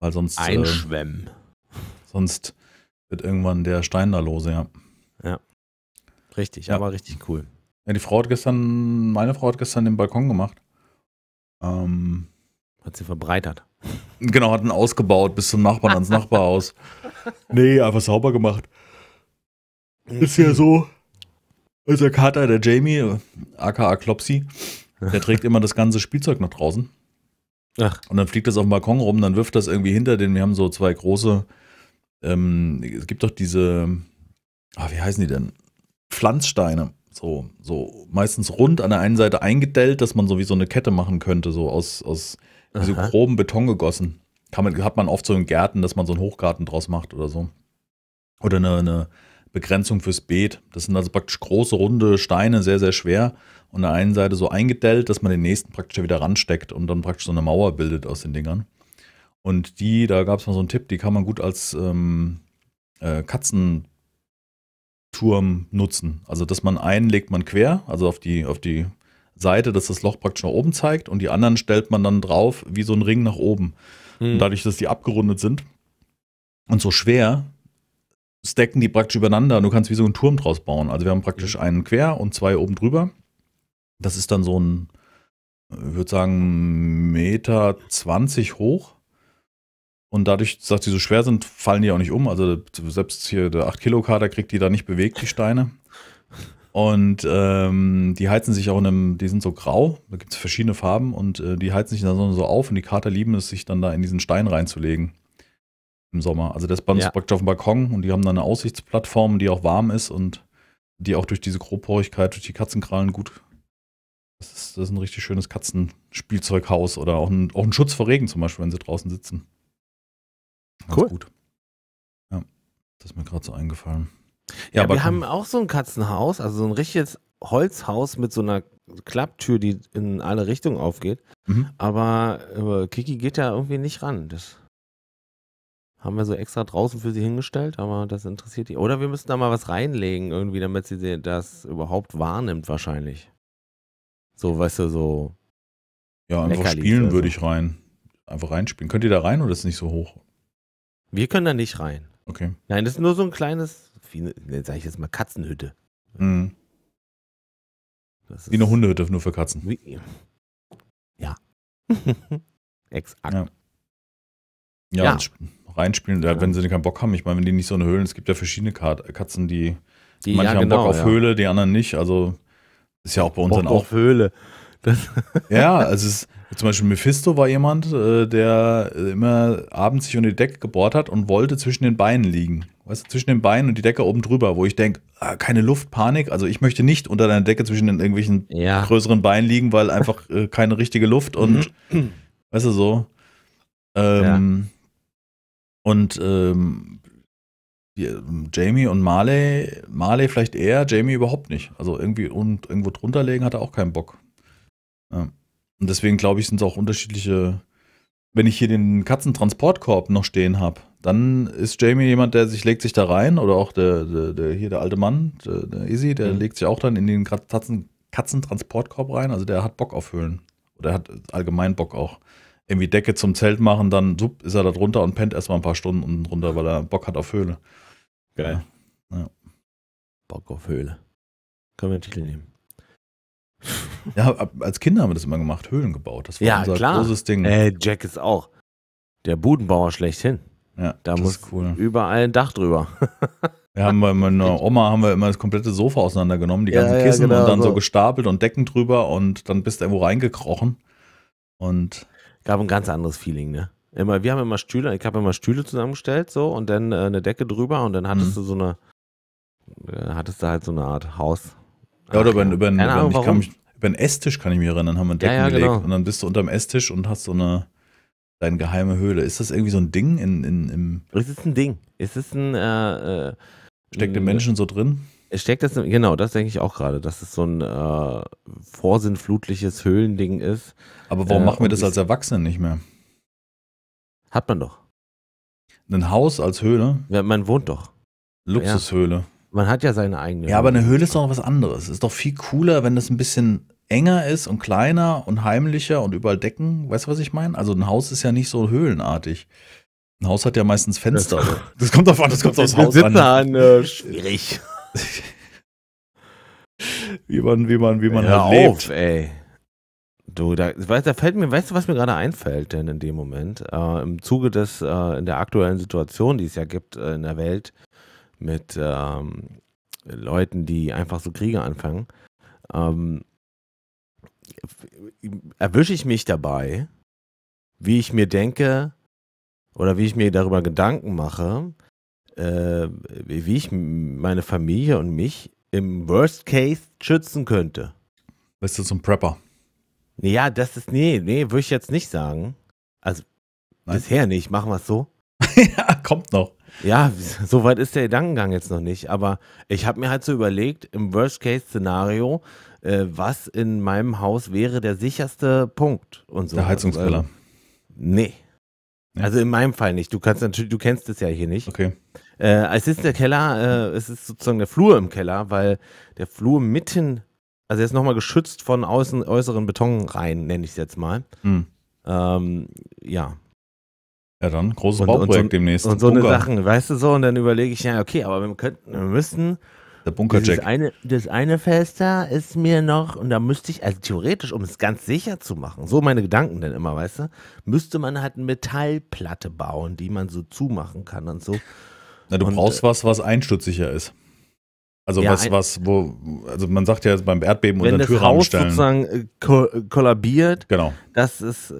Weil sonst. Äh, Einschwemmen. Äh, sonst wird irgendwann der Stein da lose, ja. Ja. Richtig, aber richtig cool. Ja, die Frau hat gestern, meine Frau hat gestern den Balkon gemacht. Ähm, hat sie verbreitert. Genau, hat hatten ausgebaut bis zum Nachbarn ans Nachbarhaus. Nee, einfach sauber gemacht. Ist ja so. Unser also Kater, der Jamie, aka Klopsi, der trägt immer das ganze Spielzeug nach draußen. Ach. Und dann fliegt das auf dem Balkon rum, dann wirft das irgendwie hinter den. Wir haben so zwei große. Ähm, es gibt doch diese. Ah, wie heißen die denn? Pflanzsteine so, so meistens rund an der einen Seite eingedellt, dass man so wie so eine Kette machen könnte, so aus, aus so groben Beton gegossen. Kann man, hat man oft so in Gärten, dass man so einen Hochgarten draus macht oder so. Oder eine, eine Begrenzung fürs Beet. Das sind also praktisch große, runde Steine, sehr, sehr schwer. Und an der einen Seite so eingedellt, dass man den nächsten praktisch wieder ransteckt und dann praktisch so eine Mauer bildet aus den Dingern. Und die, da gab es mal so einen Tipp, die kann man gut als ähm, äh, Katzen, Turm nutzen. Also, dass man einen legt man quer, also auf die, auf die Seite, dass das Loch praktisch nach oben zeigt und die anderen stellt man dann drauf wie so ein Ring nach oben. Mhm. Und hm. dadurch, dass die abgerundet sind und so schwer, stacken die praktisch übereinander und du kannst wie so einen Turm draus bauen. Also, wir haben praktisch mhm. einen quer und zwei oben drüber. Das ist dann so ein, ich würde sagen, Meter 20 hoch. Und dadurch, dass die so schwer sind, fallen die auch nicht um. Also selbst hier der 8-Kilo-Kader kriegt die da nicht bewegt, die Steine. Und ähm, die heizen sich auch in einem, die sind so grau, da gibt es verschiedene Farben und äh, die heizen sich dann so auf und die Kater lieben es, sich dann da in diesen Stein reinzulegen im Sommer. Also das Band ja. ist praktisch auf dem Balkon und die haben dann eine Aussichtsplattform, die auch warm ist und die auch durch diese Grobporigkeit, durch die Katzenkrallen gut. Das ist, das ist ein richtig schönes Katzenspielzeughaus oder auch ein, auch ein Schutz vor Regen zum Beispiel, wenn sie draußen sitzen. Cool. Gut. Ja, das ist mir gerade so eingefallen. Ja, ja wir komm. haben auch so ein Katzenhaus, also so ein richtiges Holzhaus mit so einer Klapptür, die in alle Richtungen aufgeht. Mhm. Aber äh, Kiki geht da irgendwie nicht ran. Das haben wir so extra draußen für sie hingestellt, aber das interessiert die. Oder wir müssen da mal was reinlegen, irgendwie, damit sie das überhaupt wahrnimmt, wahrscheinlich. So, weißt du, so. Ja, einfach spielen würde so. ich rein. Einfach reinspielen. Könnt ihr da rein oder ist es nicht so hoch? Wir können da nicht rein. Okay. Nein, das ist nur so ein kleines, wie eine, ne, sag ich jetzt mal, Katzenhütte. Mhm. wie eine Hundehütte nur für Katzen. Wie, ja. Exakt. Ja. Ja, ja. reinspielen, ja. wenn sie keinen Bock haben. Ich meine, wenn die nicht so eine Höhlen, es gibt ja verschiedene Katzen, die, die manche ja, haben genau, Bock auf Höhle, die anderen nicht. Also ist ja auch bei uns Bock dann auch. Bock Auf Höhle. Das ja, also es, zum Beispiel Mephisto war jemand, äh, der äh, immer abends sich unter die Decke gebohrt hat und wollte zwischen den Beinen liegen. Weißt du, zwischen den Beinen und die Decke oben drüber, wo ich denke, ah, keine Luftpanik. Also ich möchte nicht unter deiner Decke zwischen den irgendwelchen ja. größeren Beinen liegen, weil einfach äh, keine richtige Luft und weißt du so. Ähm, ja. Und ähm, Jamie und Marley, Marley vielleicht eher, Jamie überhaupt nicht. Also irgendwie und irgendwo drunter legen hat er auch keinen Bock. Ja. Und deswegen glaube ich, sind es auch unterschiedliche. Wenn ich hier den Katzentransportkorb noch stehen habe, dann ist Jamie jemand, der sich legt sich da rein oder auch der, der, der hier der alte Mann, der, der Izzy, der mhm. legt sich auch dann in den Katzen, Katzentransportkorb rein. Also der hat Bock auf Höhlen oder hat allgemein Bock auch irgendwie Decke zum Zelt machen, dann sub, ist er da drunter und pennt erstmal ein paar Stunden unten drunter, weil er Bock hat auf Höhle. Geil. Ja. Ja. Bock auf Höhle. Können wir den Titel nehmen. Ja, als Kinder haben wir das immer gemacht, Höhlen gebaut. Das war ja, unser klar. großes Ding. Äh, Jack ist auch der Budenbauer schlechthin. Ja, da muss cool. überall ein Dach drüber. Wir haben bei meiner Oma haben wir immer das komplette Sofa auseinandergenommen, die ganzen Kissen ja, genau, und dann so. so gestapelt und Decken drüber und dann bist du irgendwo reingekrochen. Und gab ein ganz anderes Feeling, ne? Immer, wir haben immer Stühle, ich habe immer Stühle zusammengestellt so und dann äh, eine Decke drüber und dann hattest mhm. du so eine, äh, hattest du halt so eine Art Haus, ja, oder über, über, über, Ahnung, über, mich, über einen Esstisch kann ich mich erinnern, haben wir einen Decken ja, ja, gelegt. Genau. Und dann bist du unterm Esstisch und hast so eine deine geheime Höhle. Ist das irgendwie so ein Ding in, in, im. Es ist ein Ding. Es ist ein. Äh, äh steckt den Menschen so drin? Steckt das, genau, das denke ich auch gerade, dass es so ein äh, vorsinnflutliches Höhlending ist. Aber warum äh, machen wir das als Erwachsene nicht mehr? Hat man doch. Ein Haus als Höhle? Ja, man wohnt doch. Luxushöhle. Man hat ja seine eigene. Ja, aber eine Höhle ist doch was anderes. Ist doch viel cooler, wenn das ein bisschen enger ist und kleiner und heimlicher und überall Decken. Weißt du, was ich meine? Also ein Haus ist ja nicht so höhlenartig. Ein Haus hat ja meistens Fenster. Das, das kommt auf an, das kommt aufs Haus an. an äh, schwierig. wie man, wie man, wie man Hör halt auf, lebt. Ey. Du, da, weißt, da fällt mir, weißt du, was mir gerade einfällt denn in dem Moment? Äh, Im Zuge des, äh, in der aktuellen Situation, die es ja gibt äh, in der Welt, mit ähm, Leuten, die einfach so Kriege anfangen, ähm, erwische ich mich dabei, wie ich mir denke oder wie ich mir darüber Gedanken mache, äh, wie ich meine Familie und mich im Worst Case schützen könnte. Bist du zum Prepper? Ja, das ist, nee, nee, würde ich jetzt nicht sagen. Also, Nein. bisher nicht, machen wir es so. ja, kommt noch. Ja, so weit ist der Gedankengang jetzt noch nicht. Aber ich habe mir halt so überlegt, im Worst-Case-Szenario, äh, was in meinem Haus wäre der sicherste Punkt und so. Der Heizungskeller. nee. Ja. Also in meinem Fall nicht. Du kannst natürlich, du kennst es ja hier nicht. Okay. Äh, es ist der Keller, äh, es ist sozusagen der Flur im Keller, weil der Flur mitten, also er ist nochmal geschützt von außen, äußeren Betonreihen, nenne ich es jetzt mal. Mhm. Ähm, ja, ja, dann großes und, Bauprojekt und so, demnächst. Und so Bunker. eine Sachen, weißt du so, und dann überlege ich, ja, okay, aber wir könnten, wir müssten. Der Bunkercheck. Das eine, das eine Fest da ist mir noch, und da müsste ich, also theoretisch, um es ganz sicher zu machen, so meine Gedanken denn immer, weißt du, müsste man halt eine Metallplatte bauen, die man so zumachen kann und so. Na, du und, brauchst äh, was, was einstutzsicher ist. Also ja, was, was, wo, also man sagt ja jetzt beim Erdbeben und den Türrahmen Haus stellen. sozusagen äh, kollabiert, genau. das ist,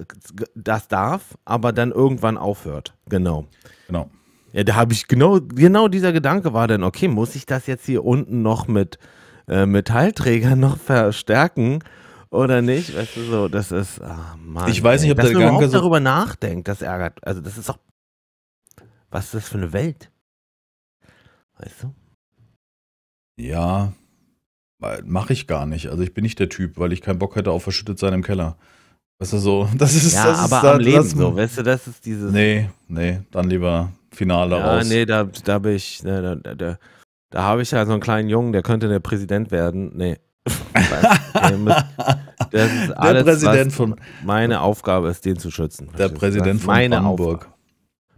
das darf, aber dann irgendwann aufhört. Genau. Genau. Ja, da habe ich genau, genau dieser Gedanke war dann, okay, muss ich das jetzt hier unten noch mit äh, Metallträgern noch verstärken? oder nicht? Weißt du, so, das ist, ah, Mann, Ich weiß nicht, ob dass der Gedanke so darüber nachdenkt, das ärgert. Also, das ist doch, was ist das für eine Welt? Weißt du? Ja, mache ich gar nicht. Also ich bin nicht der Typ, weil ich keinen Bock hätte auf verschüttet sein im Keller. Weißt du, so, das ist. Ja, das aber ist, am das, Leben so, weißt du, das ist dieses. Nee, nee, dann lieber Finale ja, raus. nee, da, da bin ich. Ne, da, da, da, da habe ich ja so einen kleinen Jungen, der könnte der Präsident werden. Nee. das ist alles, der Präsident von. Meine Aufgabe ist, den zu schützen. Der Präsident von meine Brandenburg. Aufgabe.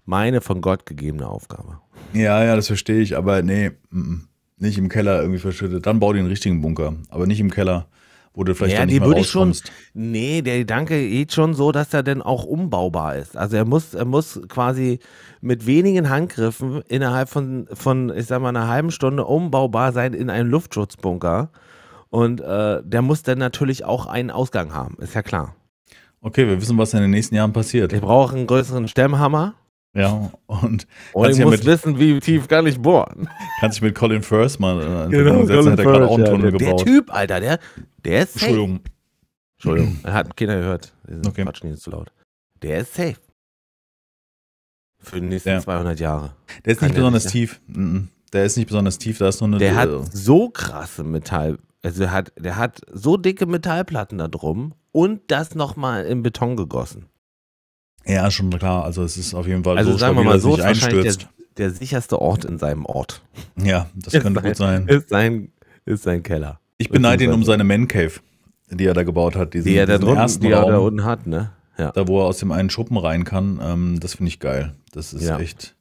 Meine von Gott gegebene Aufgabe. Ja, ja, das verstehe ich, aber nee. M mm, -m. Mm. Nicht im Keller irgendwie verschüttet. Dann bau dir einen richtigen Bunker. Aber nicht im Keller, wo du vielleicht ja, dann nicht mehr rauskommst. Schon, nee, der Gedanke geht schon so, dass er dann auch umbaubar ist. Also er muss, er muss quasi mit wenigen Handgriffen innerhalb von, von, ich sag mal, einer halben Stunde umbaubar sein in einen Luftschutzbunker. Und äh, der muss dann natürlich auch einen Ausgang haben, ist ja klar. Okay, wir wissen, was in den nächsten Jahren passiert. Ich brauche einen größeren Stemmhammer. Ja, und oh, ich ja muss mit, wissen, wie tief kann ich bohren. Kannst dich mit Colin Firth mal äh, genau, setzen, hat er gerade auch einen Tunnel ja, gebaut. Der Typ, Alter, der, der ist safe. Entschuldigung. er Hat Kinder gehört. Okay. Quatsch nicht zu laut. Der ist safe. Für die nächsten ja. 200 Jahre. Der ist nicht besonders nicht, tief. Der ist nicht besonders tief, da ist nur eine... Der hat so krasse Metall... Also der hat, der hat so dicke Metallplatten da drum und das nochmal in Beton gegossen. Ja, schon klar. Also es ist auf jeden Fall also so sagen stabil, wir mal so, dass einstürzt. Der, der, sicherste Ort in seinem Ort. Ja, das ist könnte sein, gut sein. Ist sein, ist sein Keller. Ich beneide ihn um seine Man Cave, die er da gebaut hat. Diesen, die er da drunten, ersten die Raum, er da unten hat, ne? Ja. Da, wo er aus dem einen Schuppen rein kann, ähm, das finde ich geil. Das ist ja. echt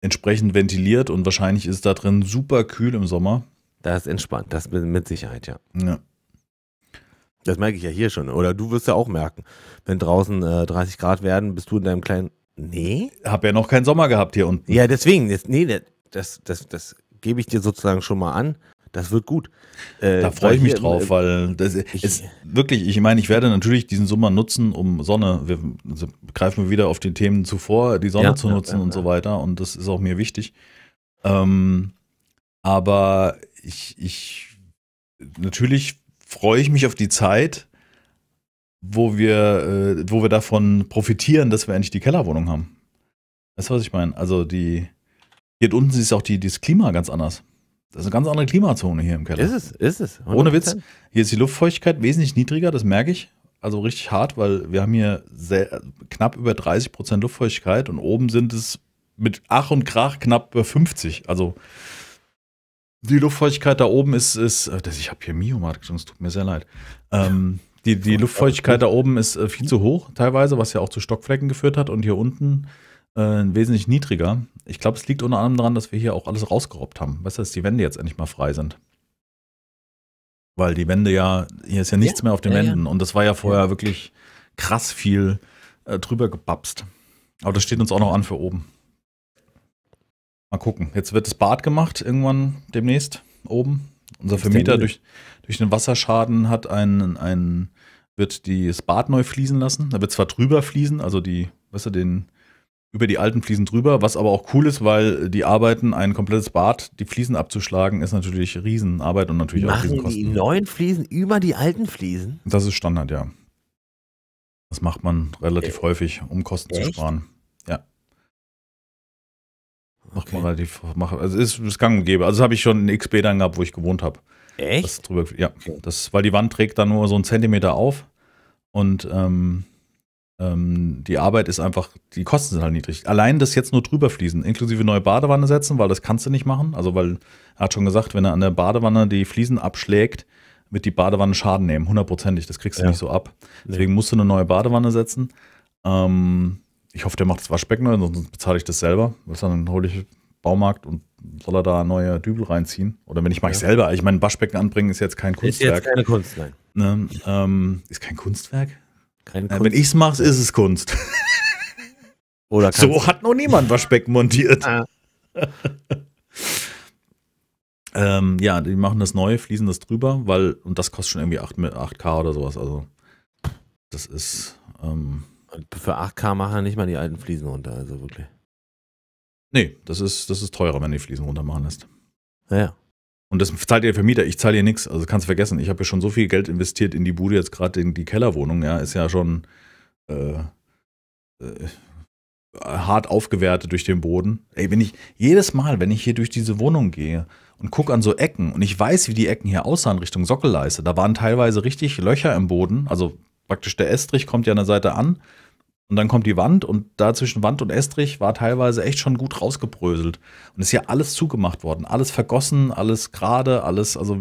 entsprechend ventiliert und wahrscheinlich ist da drin super kühl im Sommer. Das ist entspannt, das mit Sicherheit, ja. Ja. Das merke ich ja hier schon. Oder du wirst ja auch merken, wenn draußen äh, 30 Grad werden, bist du in deinem kleinen. Nee? Hab ja noch keinen Sommer gehabt hier unten. Ja, deswegen. Das, nee, das, das, das, das gebe ich dir sozusagen schon mal an. Das wird gut. Äh, da freue ich mich drauf, äh, weil das ist wirklich, ich meine, ich werde natürlich diesen Sommer nutzen, um Sonne, wir also greifen wir wieder auf die Themen zuvor, die Sonne ja, zu nutzen ja, ja, und so weiter. Und das ist auch mir wichtig. Ähm, aber ich, ich, natürlich freue ich mich auf die Zeit, wo wir, äh, wo wir davon profitieren, dass wir endlich die Kellerwohnung haben. Weißt du, was ich meine? Also die, hier unten ist auch die, das Klima ganz anders. Das ist eine ganz andere Klimazone hier im Keller. Ist es, ist es. 100%. Ohne Witz. Hier ist die Luftfeuchtigkeit wesentlich niedriger, das merke ich. Also richtig hart, weil wir haben hier sehr, knapp über 30 Prozent Luftfeuchtigkeit und oben sind es mit Ach und Krach knapp über 50. Also die Luftfeuchtigkeit da oben ist, ist äh, ich habe hier Miomarkt, es tut mir sehr leid. Ähm, die, die Luftfeuchtigkeit da oben ist äh, viel zu hoch teilweise, was ja auch zu Stockflecken geführt hat und hier unten äh, wesentlich niedriger. Ich glaube, es liegt unter anderem daran, dass wir hier auch alles rausgerobbt haben. Weißt du, dass die Wände jetzt endlich mal frei sind. Weil die Wände ja, hier ist ja nichts ja, mehr auf den ja, Wänden ja. und das war ja vorher wirklich krass viel äh, drüber gebapst. Aber das steht uns auch noch an für oben. Mal gucken. Jetzt wird das Bad gemacht, irgendwann demnächst, oben. Unser Vermieter durch, durch den Wasserschaden hat einen, einen, wird die, das Bad neu fließen lassen. Da wird zwar drüber fließen, also die, weißt du, den, über die alten Fliesen drüber, was aber auch cool ist, weil die Arbeiten, ein komplettes Bad, die Fliesen abzuschlagen, ist natürlich Riesenarbeit und natürlich Machen auch Riesenkosten. die neuen Fliesen über die alten Fliesen? Das ist Standard, ja. Das macht man relativ äh, häufig, um Kosten echt? zu sparen. Ja. Okay. Relativ, also ist, ist gang und gäbe. Also habe ich schon in XB dann gehabt, wo ich gewohnt habe. Echt? Das drüber, ja, das, weil die Wand trägt dann nur so einen Zentimeter auf und ähm, ähm, die Arbeit ist einfach, die Kosten sind halt niedrig. Allein das jetzt nur drüber fließen, inklusive neue Badewanne setzen, weil das kannst du nicht machen. Also, weil er hat schon gesagt, wenn er an der Badewanne die Fliesen abschlägt, wird die Badewanne Schaden nehmen, hundertprozentig. Das kriegst du ja. nicht so ab. Deswegen musst du eine neue Badewanne setzen. Ähm, ich hoffe, der macht das Waschbecken neu, sonst bezahle ich das selber. Dann hole ich Baumarkt und soll er da neue Dübel reinziehen? Oder wenn ich mache ja. ich selber. Ich meine, Waschbecken anbringen ist jetzt kein Kunstwerk. Ist jetzt keine Kunst, nein. Ne? Ähm, ist kein Kunstwerk? Keine äh, Kunst. Wenn ich es mache, ist es Kunst. Oder so hat noch niemand Waschbecken montiert. Ah. ähm, ja, die machen das neu, fließen das drüber, weil, und das kostet schon irgendwie 8, 8K oder sowas. Also, das ist. Ähm, für 8K machen nicht mal die alten Fliesen runter, also wirklich. Nee, das ist, das ist teurer, wenn du die Fliesen runter machen lässt. Ja, ja. Und das zahlt ihr Vermieter, ich zahle hier nichts. Also kannst du vergessen, ich habe ja schon so viel Geld investiert in die Bude, jetzt gerade in die Kellerwohnung, ja, ist ja schon äh, äh, hart aufgewertet durch den Boden. Ey, wenn ich jedes Mal, wenn ich hier durch diese Wohnung gehe und gucke an so Ecken und ich weiß, wie die Ecken hier aussahen Richtung Sockelleiste, da waren teilweise richtig Löcher im Boden, also praktisch der Estrich kommt ja an der Seite an und dann kommt die Wand und da zwischen Wand und Estrich war teilweise echt schon gut rausgebröselt. Und ist ja alles zugemacht worden. Alles vergossen, alles gerade, alles, also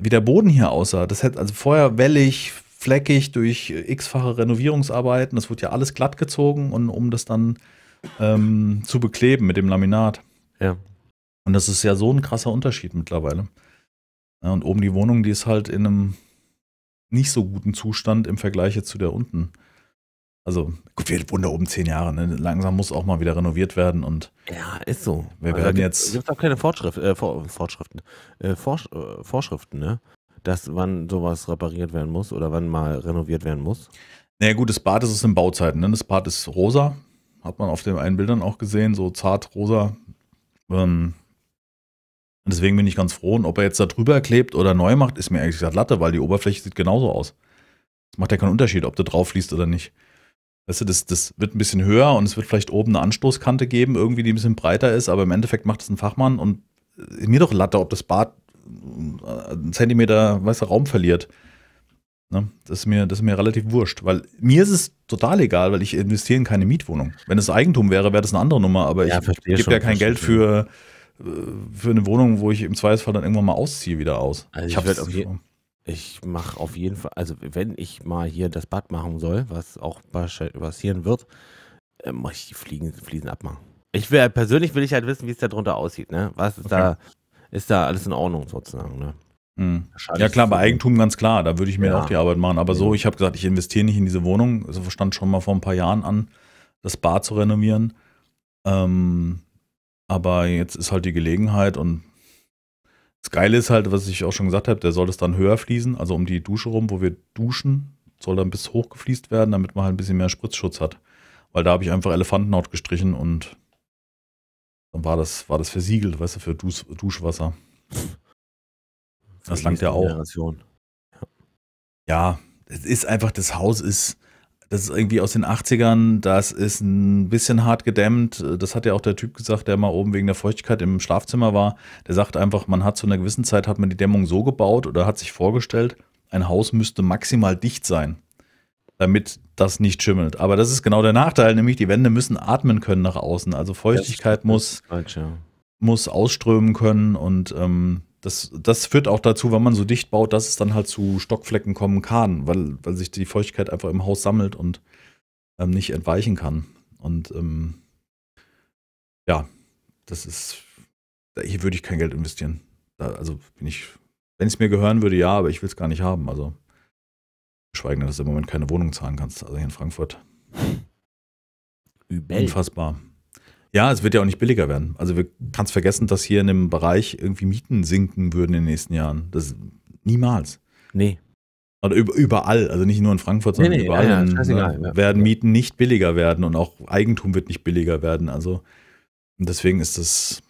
wie der Boden hier aussah. Das hätte also vorher wellig, fleckig durch x-fache Renovierungsarbeiten. Das wurde ja alles glatt gezogen und um das dann ähm, zu bekleben mit dem Laminat. Ja. Und das ist ja so ein krasser Unterschied mittlerweile. Ja, und oben die Wohnung, die ist halt in einem nicht so guten Zustand im Vergleich jetzt zu der unten. Also, gut, wir wohnen da oben zehn Jahre. Ne? Langsam muss auch mal wieder renoviert werden und. Ja, ist so. Wir also werden gibt, jetzt. Gibt auch keine Vorschrift, äh, Vor Vorschriften, äh, Vorsch äh, Vorschriften, ne? Dass wann sowas repariert werden muss oder wann mal renoviert werden muss. Naja, gut, das Bad ist es in Bauzeiten. Ne? Das Bad ist rosa. Hat man auf den einen Bildern auch gesehen, so zart rosa. Ähm, deswegen bin ich ganz froh. Und ob er jetzt da drüber klebt oder neu macht, ist mir ehrlich gesagt Latte, weil die Oberfläche sieht genauso aus. Es macht ja keinen Unterschied, ob du drauf fließt oder nicht. Weißt du, das, das wird ein bisschen höher und es wird vielleicht oben eine Anstoßkante geben, irgendwie, die ein bisschen breiter ist, aber im Endeffekt macht es ein Fachmann und äh, mir doch Latte, ob das Bad äh, einen Zentimeter weißer Raum verliert. Ne? Das, ist mir, das ist mir relativ wurscht, weil mir ist es total egal, weil ich investiere in keine Mietwohnung. Wenn es Eigentum wäre, wäre das eine andere Nummer, aber ja, ich gebe ja kein Geld für, äh, für eine Wohnung, wo ich im Zweifelsfall dann irgendwann mal ausziehe, wieder aus. Also ich, ich werde ich mache auf jeden Fall, also wenn ich mal hier das Bad machen soll, was auch passieren wird, äh, mache ich die Fliegen, Fliesen abmachen. Ich will persönlich will ich halt wissen, wie es da drunter aussieht, ne? Was ist okay. da, ist da alles in Ordnung sozusagen, ne? Mhm. Ja klar, bei Eigentum ganz klar, da würde ich mir ja. auch die Arbeit machen. Aber so, ich habe gesagt, ich investiere nicht in diese Wohnung. So also stand schon mal vor ein paar Jahren an, das Bad zu renovieren. Ähm, aber jetzt ist halt die Gelegenheit und das Geile ist halt, was ich auch schon gesagt habe, der soll das dann höher fließen, also um die Dusche rum, wo wir duschen, soll dann bis hoch gefliest werden, damit man halt ein bisschen mehr Spritzschutz hat. Weil da habe ich einfach Elefantenhaut gestrichen und dann war das, war das versiegelt, weißt du, für dus Duschwasser. Das langt ja auch. ja, es ist einfach, das Haus ist das ist irgendwie aus den 80ern, das ist ein bisschen hart gedämmt. Das hat ja auch der Typ gesagt, der mal oben wegen der Feuchtigkeit im Schlafzimmer war. Der sagt einfach, man hat zu einer gewissen Zeit, hat man die Dämmung so gebaut oder hat sich vorgestellt, ein Haus müsste maximal dicht sein, damit das nicht schimmelt. Aber das ist genau der Nachteil, nämlich die Wände müssen atmen können nach außen. Also Feuchtigkeit muss, muss ausströmen können und ähm, das, das führt auch dazu, wenn man so dicht baut, dass es dann halt zu Stockflecken kommen kann, weil, weil sich die Feuchtigkeit einfach im Haus sammelt und ähm, nicht entweichen kann. Und ähm, ja, das ist, hier würde ich kein Geld investieren. Da, also bin ich, wenn es mir gehören würde, ja, aber ich will es gar nicht haben. Also schweigen, dass du im Moment keine Wohnung zahlen kannst, also hier in Frankfurt. Übel. Unfassbar. Ja, es wird ja auch nicht billiger werden. Also wir kannst vergessen, dass hier in dem Bereich irgendwie Mieten sinken würden in den nächsten Jahren. Das niemals. Nee. Oder überall, also nicht nur in Frankfurt, sondern nee, nee, überall ja, ja, werden Mieten nicht billiger werden und auch Eigentum wird nicht billiger werden. Also deswegen ist das.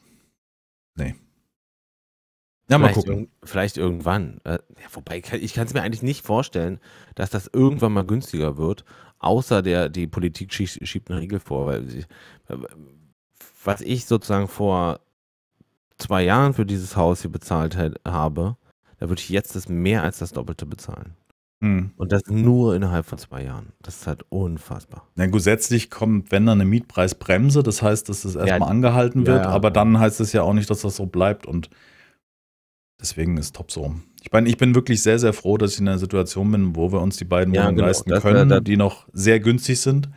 Nee. Ja, vielleicht mal gucken. vielleicht irgendwann. Äh, ja, wobei, ich kann es mir eigentlich nicht vorstellen, dass das irgendwann mal günstiger wird, außer der, die Politik schiebt, schiebt einen Riegel vor, weil sie, was ich sozusagen vor zwei Jahren für dieses Haus hier bezahlt habe, da würde ich jetzt das mehr als das Doppelte bezahlen. Mhm. Und das nur innerhalb von zwei Jahren. Das ist halt unfassbar. Ja, gesetzlich kommt, wenn dann eine Mietpreisbremse, das heißt, dass es erstmal ja, angehalten wird, ja, aber dann heißt es ja auch nicht, dass das so bleibt und deswegen ist top so. Ich meine, ich bin wirklich sehr, sehr froh, dass ich in einer Situation bin, wo wir uns die beiden Wohnungen genau, leisten können, das, das, die noch sehr günstig sind.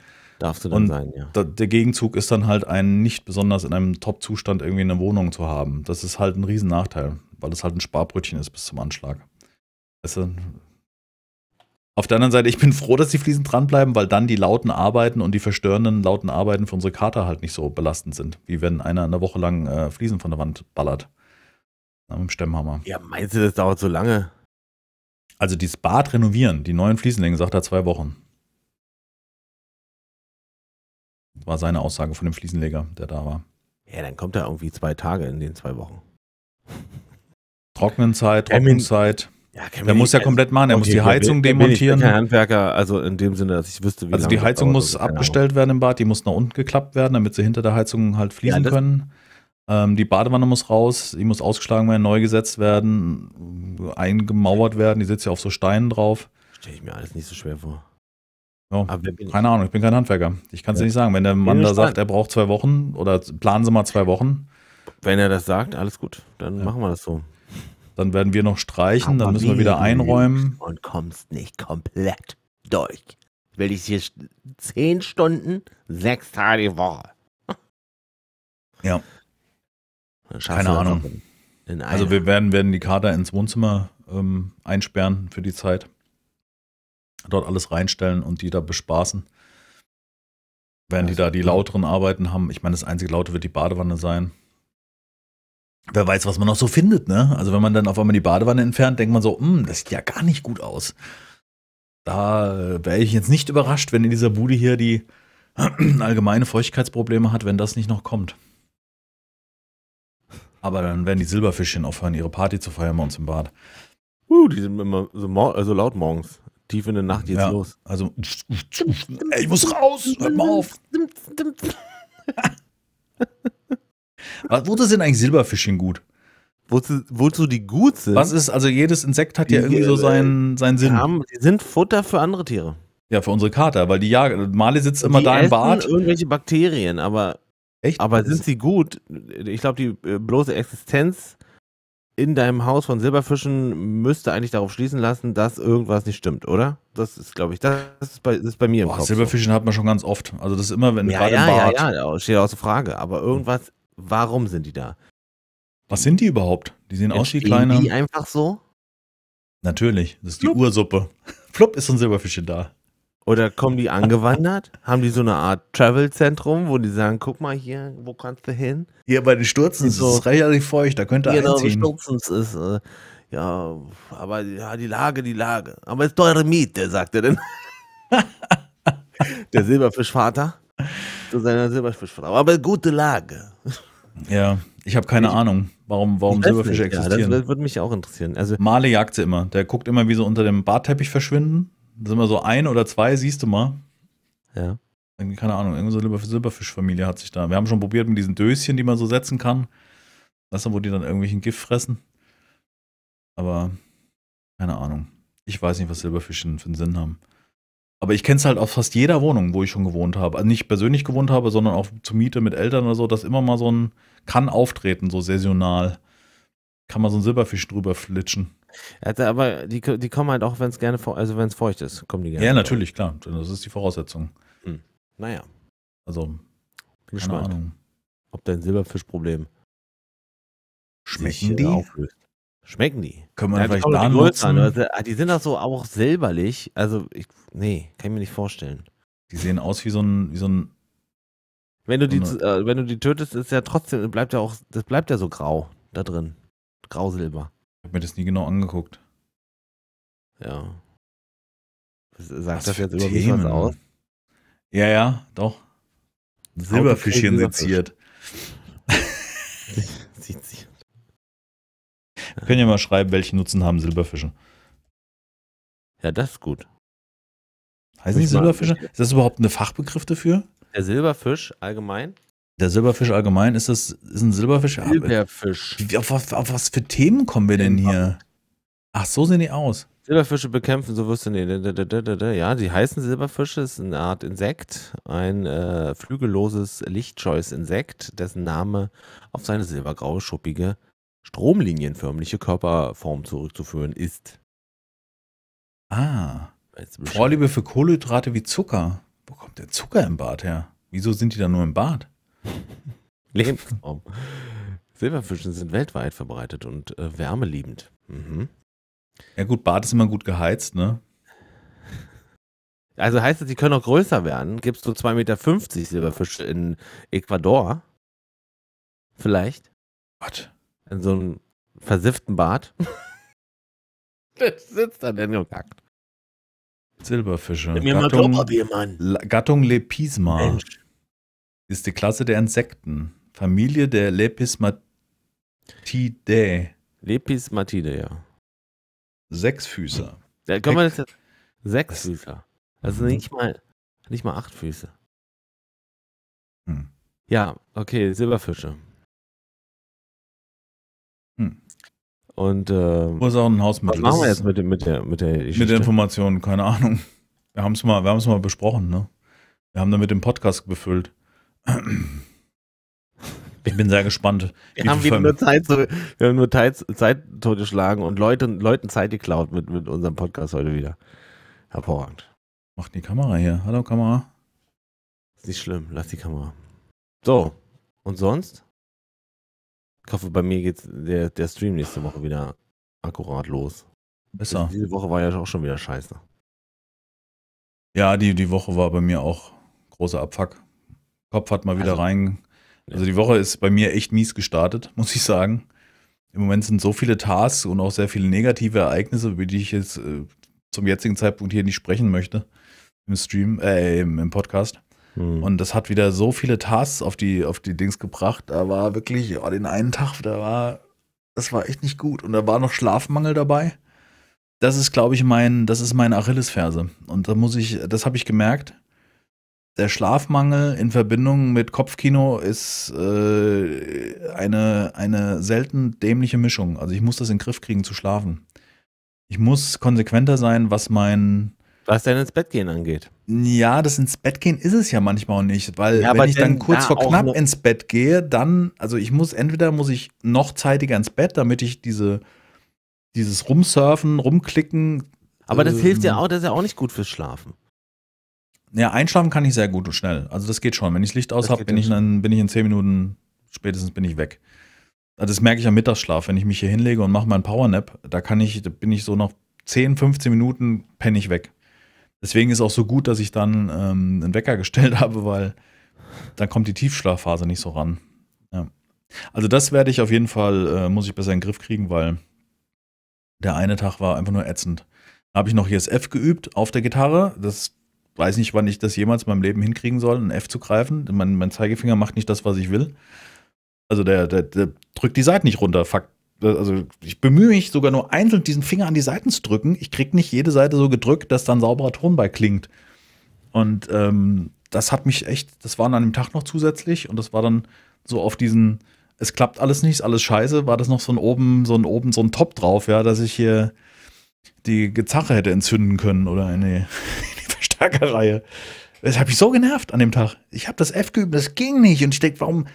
Darfst du dann und sein, ja. Da, der Gegenzug ist dann halt, einen nicht besonders in einem Top-Zustand irgendwie eine Wohnung zu haben. Das ist halt ein Riesennachteil, weil das halt ein Sparbrötchen ist bis zum Anschlag. Weißt du? Auf der anderen Seite, ich bin froh, dass die Fliesen dranbleiben, weil dann die lauten Arbeiten und die verstörenden lauten Arbeiten für unsere Kater halt nicht so belastend sind, wie wenn einer eine Woche lang äh, Fliesen von der Wand ballert. Na, mit dem Stemmhammer. Ja, meinst du, das dauert so lange? Also dieses Bad renovieren, die neuen Fliesenlängen, sagt er zwei Wochen. War seine Aussage von dem Fliesenleger, der da war. Ja, dann kommt er irgendwie zwei Tage in den zwei Wochen. Trocknenzeit, Trocknenzeit. Ja, der muss ja komplett machen, er muss die Heizung demontieren. Ich bin kein Handwerker, also in dem Sinne, dass ich wüsste, wie Also die Heizung dauert, muss also abgestellt werden im Bad, die muss nach unten geklappt werden, damit sie hinter der Heizung halt fließen ja, können. Ähm, die Badewanne muss raus, die muss ausgeschlagen werden, neu gesetzt werden, eingemauert werden, die sitzt ja auf so Steinen drauf. Stelle ich mir alles nicht so schwer vor. Ja, keine Ahnung, ich bin kein Handwerker. Ich kann es ja. nicht sagen. Wenn der Mann da sagt, er braucht zwei Wochen oder planen Sie mal zwei Wochen. Wenn er das sagt, alles gut, dann ja. machen wir das so. Dann werden wir noch streichen, Aber dann müssen wir wieder einräumen. Und kommst nicht komplett durch. Will ich hier zehn Stunden, sechs Tage die Woche. Ja. Keine Ahnung. Also wir werden, werden die Kater ins Wohnzimmer ähm, einsperren für die Zeit dort alles reinstellen und die da bespaßen. Während also, die da die lauteren Arbeiten haben. Ich meine, das einzige Laute wird die Badewanne sein. Wer weiß, was man noch so findet, ne? Also wenn man dann auf einmal die Badewanne entfernt, denkt man so, hm, das sieht ja gar nicht gut aus. Da äh, wäre ich jetzt nicht überrascht, wenn in dieser Bude hier die allgemeine Feuchtigkeitsprobleme hat, wenn das nicht noch kommt. Aber dann werden die Silberfischchen aufhören, ihre Party zu feiern bei uns im Bad. Uh, die sind immer so, so also laut morgens. Tief in der Nacht jetzt ja, los. Also, ey, ich muss raus, hört mal auf. Wozu sind eigentlich Silberfischchen gut? Wozu, wozu die gut sind? Was ist, also jedes Insekt hat die, ja irgendwie so seinen, äh, seinen Sinn. Haben, die sind Futter für andere Tiere. Ja, für unsere Kater, weil die jagen. Male sitzt immer die da im Bad. irgendwelche Bakterien, aber. Echt? Aber sind sie gut? Ich glaube, die äh, bloße Existenz in deinem Haus von Silberfischen müsste eigentlich darauf schließen lassen, dass irgendwas nicht stimmt, oder? Das ist, glaube ich, das ist, bei, das ist bei mir im Kopf. Silberfischen so. hat man schon ganz oft. Also das ist immer, wenn ja, gerade ja, im Bad. Ja, ja, ja, steht außer Frage. Aber irgendwas, warum sind die da? Was sind die überhaupt? Die sehen aus wie kleine. Die einfach so? Natürlich, das ist Flup. die Ursuppe. Flupp ist ein Silberfischchen da. Oder kommen die angewandert? Haben die so eine Art Travel-Zentrum, wo die sagen, guck mal hier, wo kannst du hin? Hier bei den Sturzen so, ist es reichlich feucht, da könnte ihr genau, einziehen. Genau, Sturzens ist, äh, ja, aber ja, die Lage, die Lage. Aber es ist teure Miete, sagt er denn. Der Silberfischvater zu seiner Silberfischfrau. Aber gute Lage. Ja, ich habe keine ich, Ahnung, warum, warum Silberfische nicht, existieren. Ja, das würde mich auch interessieren. Also, Male jagt sie immer. Der guckt immer, wie sie unter dem Barteppich verschwinden sind wir so ein oder zwei, siehst du mal. Ja. Keine Ahnung, irgendeine Silberfischfamilie hat sich da. Wir haben schon probiert mit diesen Döschen, die man so setzen kann. Weißt du, wo die dann irgendwelchen Gift fressen? Aber keine Ahnung. Ich weiß nicht, was Silberfische für einen Sinn haben. Aber ich kenne es halt aus fast jeder Wohnung, wo ich schon gewohnt habe. Also nicht persönlich gewohnt habe, sondern auch zur Miete mit Eltern oder so, dass immer mal so ein, kann auftreten, so saisonal. Kann man so einen Silberfisch drüber flitschen. Also, aber die, die kommen halt auch, wenn es gerne, also wenn es feucht ist, kommen die gerne. Ja, natürlich, klar. Das ist die Voraussetzung. Hm. Naja. Also, keine Geschmack. Ahnung. Ob dein Silberfischproblem schmecken äh, die? Auflöst. Schmecken die? Können wir ja, vielleicht da nutzen? Also, ah, die sind doch so auch silberlich. Also, ich, nee, kann ich mir nicht vorstellen. Die sehen aus wie so ein, wie so ein wenn du die, äh, wenn du die tötest, ist ja trotzdem, bleibt ja auch, das bleibt ja so grau da drin. Grausilber. Ich habe mir das nie genau angeguckt. Ja. Äh, sagt was das jetzt über mich was aus? Ja, ja, doch. Silberfischchen seziert. seziert. Können ja mal schreiben, welchen Nutzen haben Silberfische. Ja, das ist gut. Heißen die Silberfische? Ist das überhaupt ein Fachbegriff dafür? Der Silberfisch allgemein? Der Silberfisch allgemein, ist das ist ein Silberfisch? Silberfisch. Auf, auf, auf was für Themen kommen wir denn hier? Ach, so sehen die aus. Silberfische bekämpfen, so wirst du nee, ja, die heißen Silberfische, ist eine Art Insekt, ein äh, flügelloses, lichtscheues Insekt, dessen Name auf seine silbergraue, schuppige, stromlinienförmliche Körperform zurückzuführen ist. Ah. Vorliebe für Kohlenhydrate wie Zucker. Wo kommt der Zucker im Bad her? Wieso sind die da nur im Bad? Lebensraum. Silberfischen sind weltweit verbreitet und äh, wärmeliebend. Mhm. Ja gut, Bad ist immer gut geheizt, ne? Also heißt es, sie können auch größer werden. Gibst du 2,50 Meter Silberfische in Ecuador? Vielleicht? Was? In so einem versifften Bad? das sitzt da denn gekackt. Silberfische. Gattung, Mann. Gattung Lepisma. Mensch ist die Klasse der Insekten. Familie der Lepismatidae. Lepismatidae, ja. Sechsfüßer. Ja, können wir das jetzt? Sechsfüßer. Also mhm. nicht mal, nicht mal acht Füße. Hm. Ja, okay, Silberfische. Hm. Und äh, ist auch ein Hausmittel. Was machen wir jetzt mit, mit der mit der Geschichte? Mit der Information, keine Ahnung. Wir haben es mal, wir haben es mal besprochen, ne? Wir haben damit den Podcast befüllt. Ich bin sehr gespannt. Wir haben wieder nur Zeit, so, wir haben nur Zeit, Zeit totgeschlagen und Leute, Leuten Zeit geklaut mit, mit unserem Podcast heute wieder. Hervorragend. Mach die Kamera hier. Hallo Kamera. Ist nicht schlimm, lass die Kamera. So, und sonst? Ich hoffe, bei mir geht der, der Stream nächste Woche wieder akkurat los. Besser. Diese Woche war ja auch schon wieder scheiße. Ja, die, die Woche war bei mir auch großer Abfuck. Kopf hat mal wieder also, rein. Also die Woche ist bei mir echt mies gestartet, muss ich sagen. Im Moment sind so viele Tasks und auch sehr viele negative Ereignisse, über die ich jetzt äh, zum jetzigen Zeitpunkt hier nicht sprechen möchte im Stream, äh, im, im Podcast. Hm. Und das hat wieder so viele Tasks auf die, auf die Dings gebracht. Da war wirklich, oh, den einen Tag, da war, das war echt nicht gut. Und da war noch Schlafmangel dabei. Das ist, glaube ich, mein, das ist meine Achillesferse. Und da muss ich, das habe ich gemerkt der Schlafmangel in Verbindung mit Kopfkino ist äh, eine, eine selten dämliche Mischung. Also ich muss das in den Griff kriegen zu schlafen. Ich muss konsequenter sein, was mein was denn ins Bett gehen angeht. Ja, das ins Bett gehen ist es ja manchmal auch nicht, weil ja, wenn ich dann kurz vor knapp ins Bett gehe, dann, also ich muss entweder muss ich noch zeitiger ins Bett, damit ich diese, dieses Rumsurfen, Rumklicken. Aber das ähm, hilft ja ähm, auch, das ist ja auch nicht gut fürs Schlafen. Ja, einschlafen kann ich sehr gut und schnell. Also das geht schon. Wenn ich das Licht aus habe, bin, ich in, bin ich in zehn Minuten, spätestens bin ich weg. Also das merke ich am Mittagsschlaf. Wenn ich mich hier hinlege und mache meinen Powernap, da kann ich, da bin ich so nach 10, 15 Minuten penne ich weg. Deswegen ist auch so gut, dass ich dann ähm, einen Wecker gestellt habe, weil dann kommt die Tiefschlafphase nicht so ran. Ja. Also das werde ich auf jeden Fall, äh, muss ich besser in den Griff kriegen, weil der eine Tag war einfach nur ätzend. Da habe ich noch ESF geübt auf der Gitarre. Das weiß nicht, wann ich das jemals in meinem Leben hinkriegen soll, ein F zu greifen. Mein, mein Zeigefinger macht nicht das, was ich will. Also der, der, der drückt die Seite nicht runter. Fakt. Also ich bemühe mich sogar nur einzeln diesen Finger an die Seiten zu drücken. Ich kriege nicht jede Seite so gedrückt, dass dann sauberer Ton bei klingt. Und ähm, das hat mich echt, das war an einem Tag noch zusätzlich und das war dann so auf diesen, es klappt alles nicht, alles scheiße, war das noch so ein oben, so ein oben, so ein Top drauf, ja, dass ich hier die Gitarre hätte entzünden können oder eine, starker Reihe. Das habe ich so genervt an dem Tag. Ich habe das F geübt, das ging nicht. Und ich denke, warum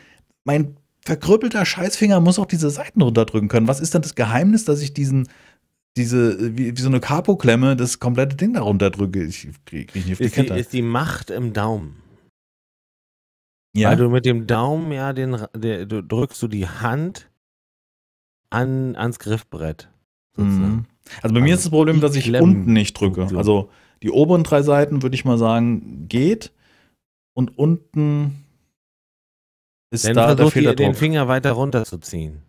mein verkrüppelter Scheißfinger muss auch diese Seiten runterdrücken können? Was ist denn das Geheimnis, dass ich diesen, diese, wie, wie so eine Capo-Klemme, das komplette Ding da runterdrücke? Ich kriege nicht auf die ist Kette. Die, ist die Macht im Daumen. Ja. Weil du mit dem Daumen, ja, den, der, du drückst du die Hand an, ans Griffbrett. Mhm. Also bei also mir ist das Problem, dass ich unten nicht drücke. Also die oberen drei Seiten, würde ich mal sagen, geht. Und unten ist Dann da der Fehler den Finger weiter runterzuziehen.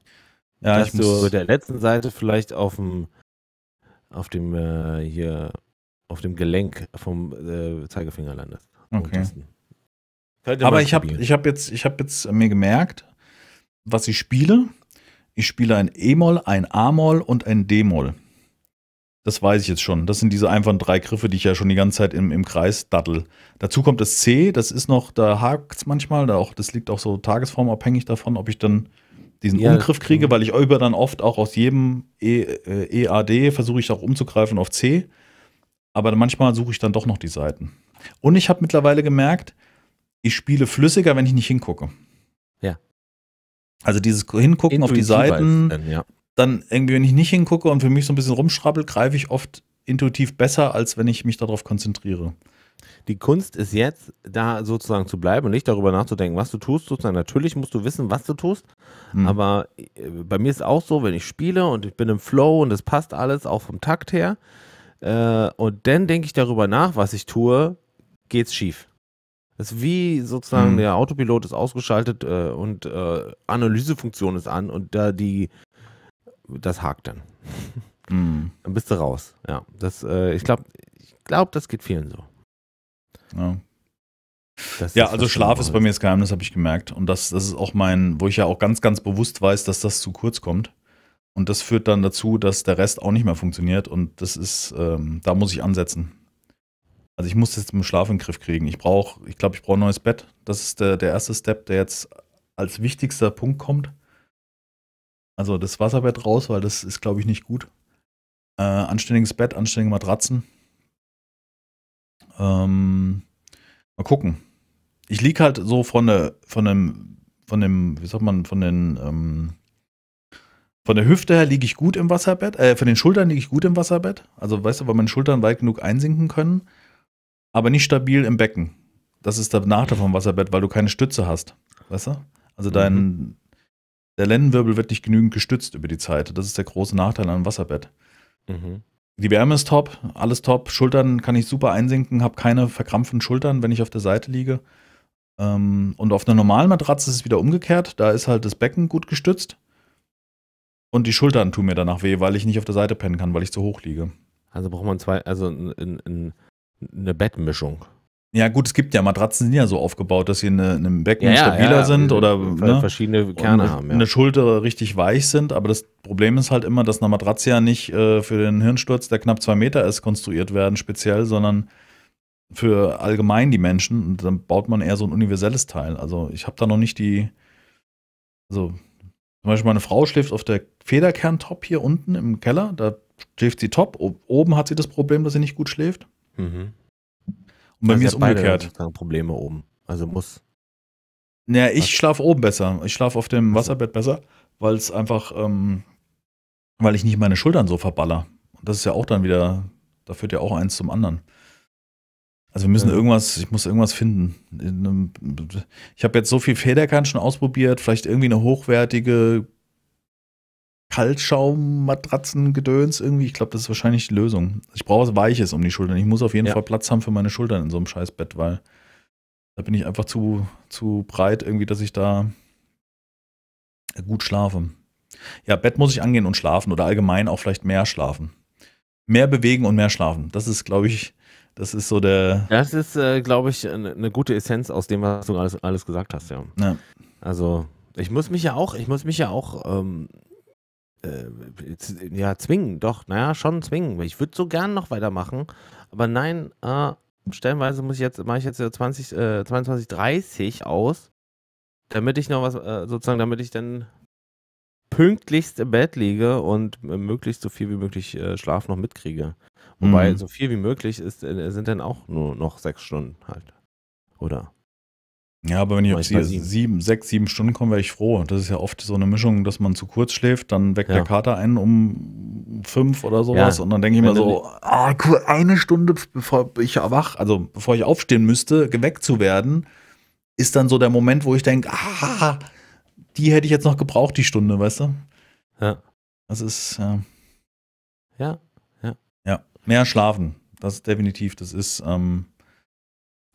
Ja, dass ich muss du mit der letzten Seite vielleicht auf dem auf dem äh, hier auf dem Gelenk vom äh, Zeigefinger landest. Okay. Aber ich habe ich hab jetzt, ich hab jetzt äh, mir gemerkt, was ich spiele. Ich spiele ein E-Moll, ein A-Moll und ein D-Moll. Das weiß ich jetzt schon. Das sind diese einfachen drei Griffe, die ich ja schon die ganze Zeit im, im Kreis dattel. Dazu kommt das C, das ist noch, da hakt es manchmal, da auch, das liegt auch so tagesformabhängig davon, ob ich dann diesen ja, Umgriff kriege, genau. weil ich über dann oft auch aus jedem e, äh, EAD versuche ich auch umzugreifen auf C. Aber manchmal suche ich dann doch noch die Seiten. Und ich habe mittlerweile gemerkt, ich spiele flüssiger, wenn ich nicht hingucke. Ja. Also dieses Hingucken Intuitiv auf die Seiten, dann, ja dann irgendwie, wenn ich nicht hingucke und für mich so ein bisschen rumschrabbel, greife ich oft intuitiv besser, als wenn ich mich darauf konzentriere. Die Kunst ist jetzt, da sozusagen zu bleiben und nicht darüber nachzudenken, was du tust. Sozusagen. Natürlich musst du wissen, was du tust. Mhm. Aber äh, bei mir ist auch so, wenn ich spiele und ich bin im Flow und es passt alles, auch vom Takt her. Äh, und dann denke ich darüber nach, was ich tue, geht's schief. Das ist wie sozusagen mhm. der Autopilot ist ausgeschaltet äh, und äh, Analysefunktion ist an und da die das hakt dann. Mm. Dann bist du raus. Ja, das, äh, ich glaube, ich glaube, das geht vielen so. Ja. Das ja, also Schlaf ist bei mir das Geheimnis, habe ich gemerkt. Und das, das ist auch mein, wo ich ja auch ganz, ganz bewusst weiß, dass das zu kurz kommt. Und das führt dann dazu, dass der Rest auch nicht mehr funktioniert. Und das ist, ähm, da muss ich ansetzen. Also ich muss jetzt mit Schlaf in den Griff kriegen. Ich brauche, ich glaube, ich brauche ein neues Bett. Das ist der, der erste Step, der jetzt als wichtigster Punkt kommt. Also das Wasserbett raus, weil das ist, glaube ich, nicht gut. Äh, anständiges Bett, anständige Matratzen. Ähm, mal gucken. Ich liege halt so von der, von dem, von dem, wie sagt man, von den, ähm, von der Hüfte her liege ich gut im Wasserbett, äh, von den Schultern liege ich gut im Wasserbett. Also weißt du, weil meine Schultern weit genug einsinken können, aber nicht stabil im Becken. Das ist der Nachteil vom Wasserbett, weil du keine Stütze hast. Weißt du? Also dein, mhm. Der Lendenwirbel wird nicht genügend gestützt über die Zeit. Das ist der große Nachteil an einem Wasserbett. Mhm. Die Wärme ist top, alles top. Schultern kann ich super einsinken, habe keine verkrampften Schultern, wenn ich auf der Seite liege. Ähm, und auf einer normalen Matratze ist es wieder umgekehrt. Da ist halt das Becken gut gestützt. Und die Schultern tun mir danach weh, weil ich nicht auf der Seite pennen kann, weil ich zu hoch liege. Also braucht man zwei, also ein, ein, eine Bettmischung. Ja, gut, es gibt ja Matratzen, die ja so aufgebaut, dass sie in, äh, einem Becken ja, stabiler ja, ja. sind äh, oder äh, ne, verschiedene Kerne haben. Eine Schulter richtig weich sind, aber das Problem ist halt immer, dass eine Matratze ja nicht äh, für den Hirnsturz, der knapp zwei Meter ist, konstruiert werden, speziell, sondern für allgemein die Menschen. Und dann baut man eher so ein universelles Teil. Also ich habe da noch nicht die. Also zum Beispiel meine Frau schläft auf der Federkerntop hier unten im Keller. Da schläft sie top. O oben hat sie das Problem, dass sie nicht gut schläft. Mhm. Und bei mir ist umgekehrt. Beide Probleme oben. Also muss. Naja, ich schlafe oben besser. Ich schlafe auf dem Wasserbett besser, weil es einfach, ähm, weil ich nicht meine Schultern so verballer. Und das ist ja auch dann wieder, da führt ja auch eins zum anderen. Also wir müssen ja. irgendwas, ich muss irgendwas finden. ich habe jetzt so viel Federkant schon ausprobiert, vielleicht irgendwie eine hochwertige Kaltschaummatratzen-Gedöns irgendwie. Ich glaube, das ist wahrscheinlich die Lösung. Ich brauche was Weiches um die Schultern. Ich muss auf jeden ja. Fall Platz haben für meine Schultern in so einem Scheißbett, weil da bin ich einfach zu, zu breit irgendwie, dass ich da gut schlafe. Ja, Bett muss ich angehen und schlafen oder allgemein auch vielleicht mehr schlafen. Mehr bewegen und mehr schlafen. Das ist, glaube ich, das ist so der. Das ist, äh, glaube ich, eine ne gute Essenz aus dem, was du alles, alles gesagt hast, ja. ja. Also, ich muss mich ja auch, ich muss mich ja auch ähm, äh, ja, zwingen, doch, naja, schon zwingen. Ich würde so gern noch weitermachen, aber nein, äh, stellenweise muss ich jetzt, mache ich jetzt 20, äh, 22, 30 aus, damit ich noch was, äh, sozusagen, damit ich dann pünktlichst im Bett liege und möglichst so viel wie möglich äh, Schlaf noch mitkriege. Wobei mhm. so viel wie möglich ist, äh, sind dann auch nur noch sechs Stunden halt. Oder? Ja, aber wenn ich auf sieben, sechs, sieben Stunden komme, wäre ich froh. Das ist ja oft so eine Mischung, dass man zu kurz schläft, dann weckt ja. der Kater einen um fünf oder sowas. Ja. Und dann denke ich mir so, ah, cool, eine Stunde bevor ich erwach, also bevor ich aufstehen müsste, geweckt zu werden, ist dann so der Moment, wo ich denke, ah, die hätte ich jetzt noch gebraucht, die Stunde, weißt du? Ja. Das ist, ja. Ja, ja. Ja, mehr schlafen. Das ist definitiv, das ist, ähm,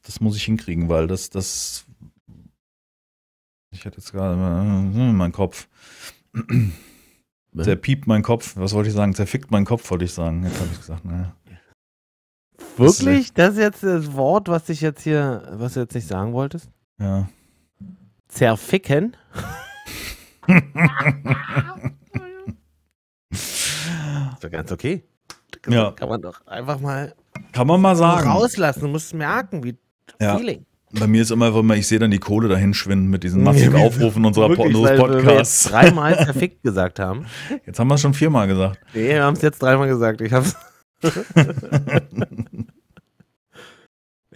das muss ich hinkriegen, weil das, das ich hatte jetzt gerade hm, meinen Kopf. Zerpiept mein Kopf. Was wollte ich sagen? Zerfickt mein Kopf, wollte ich sagen. Jetzt habe ich gesagt, naja. Wirklich? Das ist jetzt das Wort, was ich jetzt hier, was du jetzt nicht sagen wolltest? Ja. Zerficken? ist doch ganz okay. Das ja. Kann man doch einfach mal. Kann man mal sagen. Rauslassen. Du musst merken, wie ja. Feeling. Bei mir ist immer, immer ich sehe dann die Kohle dahin schwinden mit diesen massiven Aufrufen unserer Wirklich, Podcasts. Wir dreimal perfekt gesagt haben. Jetzt haben wir es schon viermal gesagt. Nee, wir haben es jetzt dreimal gesagt. Ich hab's. ich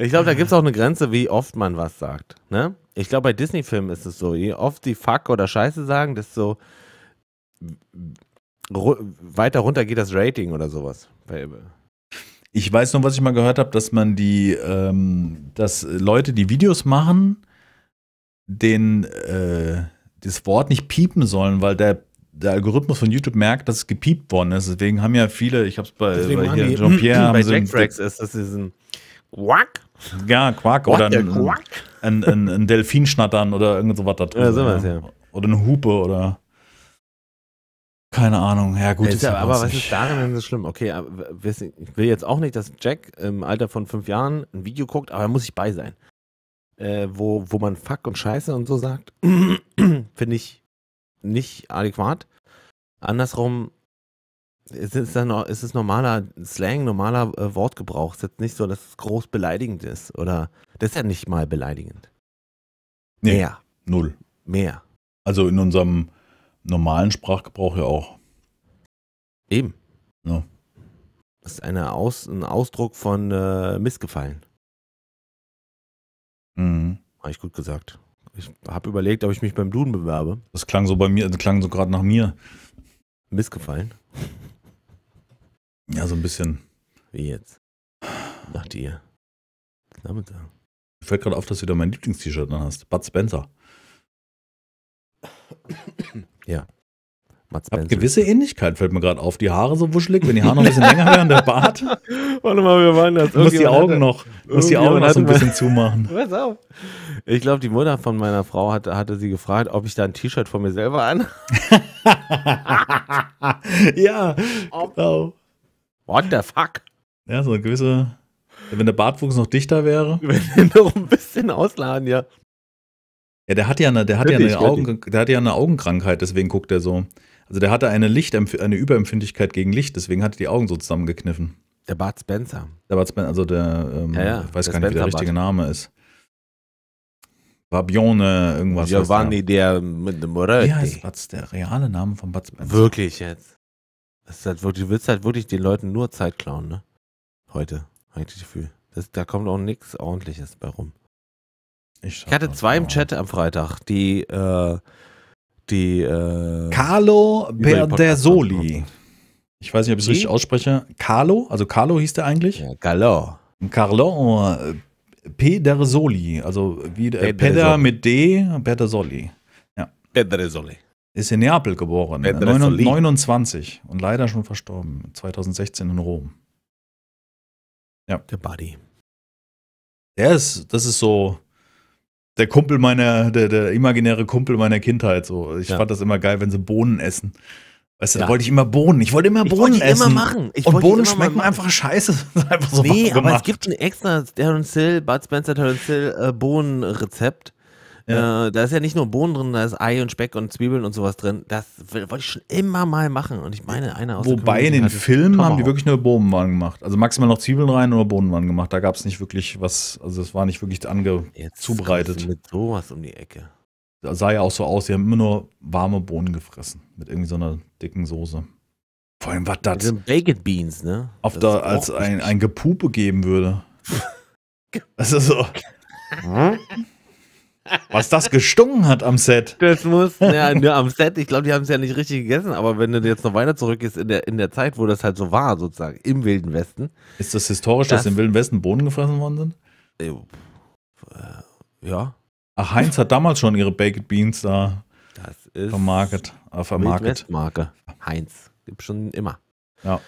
glaube, da gibt es auch eine Grenze, wie oft man was sagt. Ne? Ich glaube, bei Disney-Filmen ist es so, je oft die Fuck oder Scheiße sagen, desto weiter runter geht das Rating oder sowas. Bei, ich weiß nur, was ich mal gehört habe, dass man die, ähm, dass Leute, die Videos machen, den äh, das Wort nicht piepen sollen, weil der der Algorithmus von YouTube merkt, dass es gepiept worden ist. Deswegen haben ja viele, ich habe es bei, bei hier Jean-Pierre, bei Jack Jackfrax ist das ist ein Quack. Ja, Quack oder ein, Quack? ein, ein, ein Delfin schnattern oder irgend sowas da drin. Ja, sowas, ja. Oder eine Hupe oder. Keine Ahnung, ja gut. ist ja, aber was ist darin denn so schlimm? Okay, aber, ich will jetzt auch nicht, dass Jack im Alter von fünf Jahren ein Video guckt, aber da muss ich bei sein. Äh, wo, wo man Fuck und Scheiße und so sagt, finde ich nicht adäquat. Andersrum ist es, dann, ist es normaler Slang, normaler äh, Wortgebrauch. Es ist jetzt nicht so, dass es groß beleidigend ist. Oder das ist ja nicht mal beleidigend. Nee, Mehr. Null. Mehr. Also in unserem normalen Sprachgebrauch ja auch. Eben. Ja. Das ist eine Aus, ein Ausdruck von äh, Missgefallen. Mhm. Habe ich gut gesagt. Ich habe überlegt, ob ich mich beim Duden bewerbe. Das klang so bei mir, das klang so gerade nach mir. Missgefallen? Ja, so ein bisschen. Wie jetzt? Nach dir. Damit da. fällt gerade auf, dass du da mein Lieblingst-T-Shirt dann hast. Bud Spencer. Ja. Hab gewisse Ähnlichkeit, fällt mir gerade auf. Die Haare so wuschelig, wenn die Haare noch ein bisschen länger wären, der Bart. Warte mal, wir waren das. Muss die Augen hatte, noch, muss die Augen noch so ein bisschen zumachen. Pass auf. Ich glaube, die Mutter von meiner Frau hatte, hatte sie gefragt, ob ich da ein T-Shirt von mir selber an. ja, genau. What the fuck? Ja, so eine gewisse, wenn der Bartwuchs noch dichter wäre. Wenn er noch ein bisschen ausladen, ja. Ja, der hat ja eine, der hat wirklich, ja eine, Augen, der hat ja eine Augenkrankheit, deswegen guckt er so. Also der hatte eine Licht, eine Überempfindlichkeit gegen Licht, deswegen hat er die Augen so zusammengekniffen. Der Bart Spencer. Der Bart Spencer, also der, ähm, ja, ja, ich weiß der gar nicht, wie der richtige Bart. Name ist. Babione, irgendwas. Giovanni, der mit dem Moretti. Ja, ist der reale Name von Bart Spencer. Wirklich jetzt. Das ist halt wirklich, du willst halt wirklich den Leuten nur Zeit klauen, ne? Heute, habe ich das Gefühl. Das, da kommt auch nichts Ordentliches bei rum. Ich, ich hatte zwei im Chat am Freitag, die, äh, die äh, Carlo Berdersoli. Ich weiß nicht, ob ich es richtig ausspreche. Carlo, also Carlo hieß der eigentlich? Ja, Carlo. Carlo oh, Pedersoli, also wie äh, der Peder mit D, Pedersoli. Ja. Pedersoli. Ist in Neapel geboren, Pedersoli. 29 und leider schon verstorben, 2016 in Rom. Ja. Der Buddy. Der ist, das ist so der Kumpel meiner, der, der imaginäre Kumpel meiner Kindheit. So. Ich ja. fand das immer geil, wenn sie Bohnen essen. Weißt du, ja. da wollte ich immer Bohnen. Ich wollte immer Bohnen ich wollte essen. Immer machen. Ich und Bohnen schmecken einfach scheiße. einfach so nee, aber es gibt ein extra Terence Hill, Bud Spencer Terence Hill äh, Bohnenrezept. Äh, da ist ja nicht nur Bohnen drin, da ist Ei und Speck und Zwiebeln und sowas drin. Das wollte ich schon immer mal machen. Und ich meine, einer aus Wobei in den Filmen haben die wirklich nur Bohnenwaren gemacht. Also maximal noch Zwiebeln rein oder Bohnenwaren gemacht. Da gab es nicht wirklich was, also es war nicht wirklich ange zubereitet. Mit sowas um die Ecke. Da sah ja auch so aus, die haben immer nur warme Bohnen gefressen. Mit irgendwie so einer dicken Soße. Vor allem, was das. Baked Beans, ne? Auf da, als ein, ein Gepupe geben würde. das ist also so. Hm? Was das gestungen hat am Set. Das muss, ja, nur am Set. Ich glaube, die haben es ja nicht richtig gegessen, aber wenn du jetzt noch weiter zurückgehst in der, in der Zeit, wo das halt so war, sozusagen, im Wilden Westen. Ist das historisch, das dass im Wilden Westen Bohnen gefressen worden sind? Äh, äh, ja. Ach, Heinz hat damals schon ihre Baked Beans da das ist vermarket, äh, vermarket. Marke. Heinz. Gibt schon immer. Ja.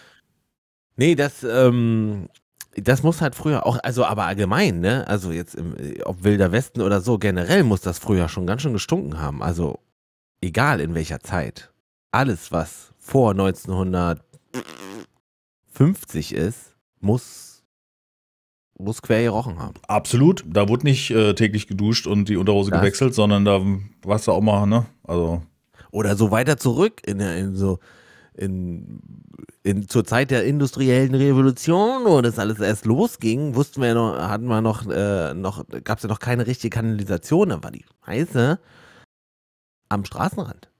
Nee, das, ähm, das muss halt früher auch, also aber allgemein, ne? Also jetzt im, ob Wilder Westen oder so, generell muss das früher schon ganz schön gestunken haben. Also egal in welcher Zeit. Alles, was vor 1950 ist, muss, muss quer gerochen haben. Absolut. Da wurde nicht äh, täglich geduscht und die Unterhose das gewechselt, sondern da warst du auch mal, ne? Also. Oder so weiter zurück in, in so in, in, zur Zeit der industriellen Revolution, wo das alles erst losging, wussten wir noch, hatten wir noch, äh, noch gab es ja noch keine richtige Kanalisation, dann war die Scheiße am Straßenrand.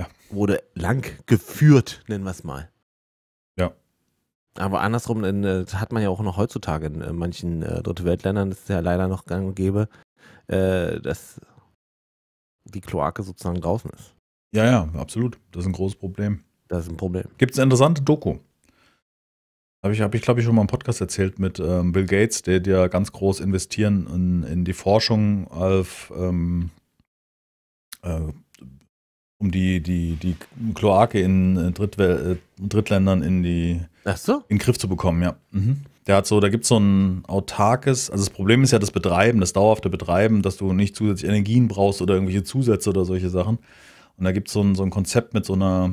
Ja. Wurde lang geführt, nennen wir es mal. Ja. Aber andersrum, in, äh, das hat man ja auch noch heutzutage in, in äh, manchen äh, Dritte Weltländern, das ist ja leider noch gang und gäbe, äh, dass die Kloake sozusagen draußen ist. Ja, ja, absolut. Das ist ein großes Problem. Das ist ein Problem. Gibt es eine interessante Doku? Habe ich, hab ich glaube ich, schon mal im Podcast erzählt mit ähm, Bill Gates, der ja ganz groß investieren in, in die Forschung auf, ähm, äh, um die, die, die Kloake in äh, Drittwel äh, Drittländern in die so? in den Griff zu bekommen, ja. Mhm. Der hat so, da gibt es so ein autarkes, also das Problem ist ja das Betreiben, das dauerhafte Betreiben, dass du nicht zusätzlich Energien brauchst oder irgendwelche Zusätze oder solche Sachen. Und da gibt so es so ein Konzept mit so einer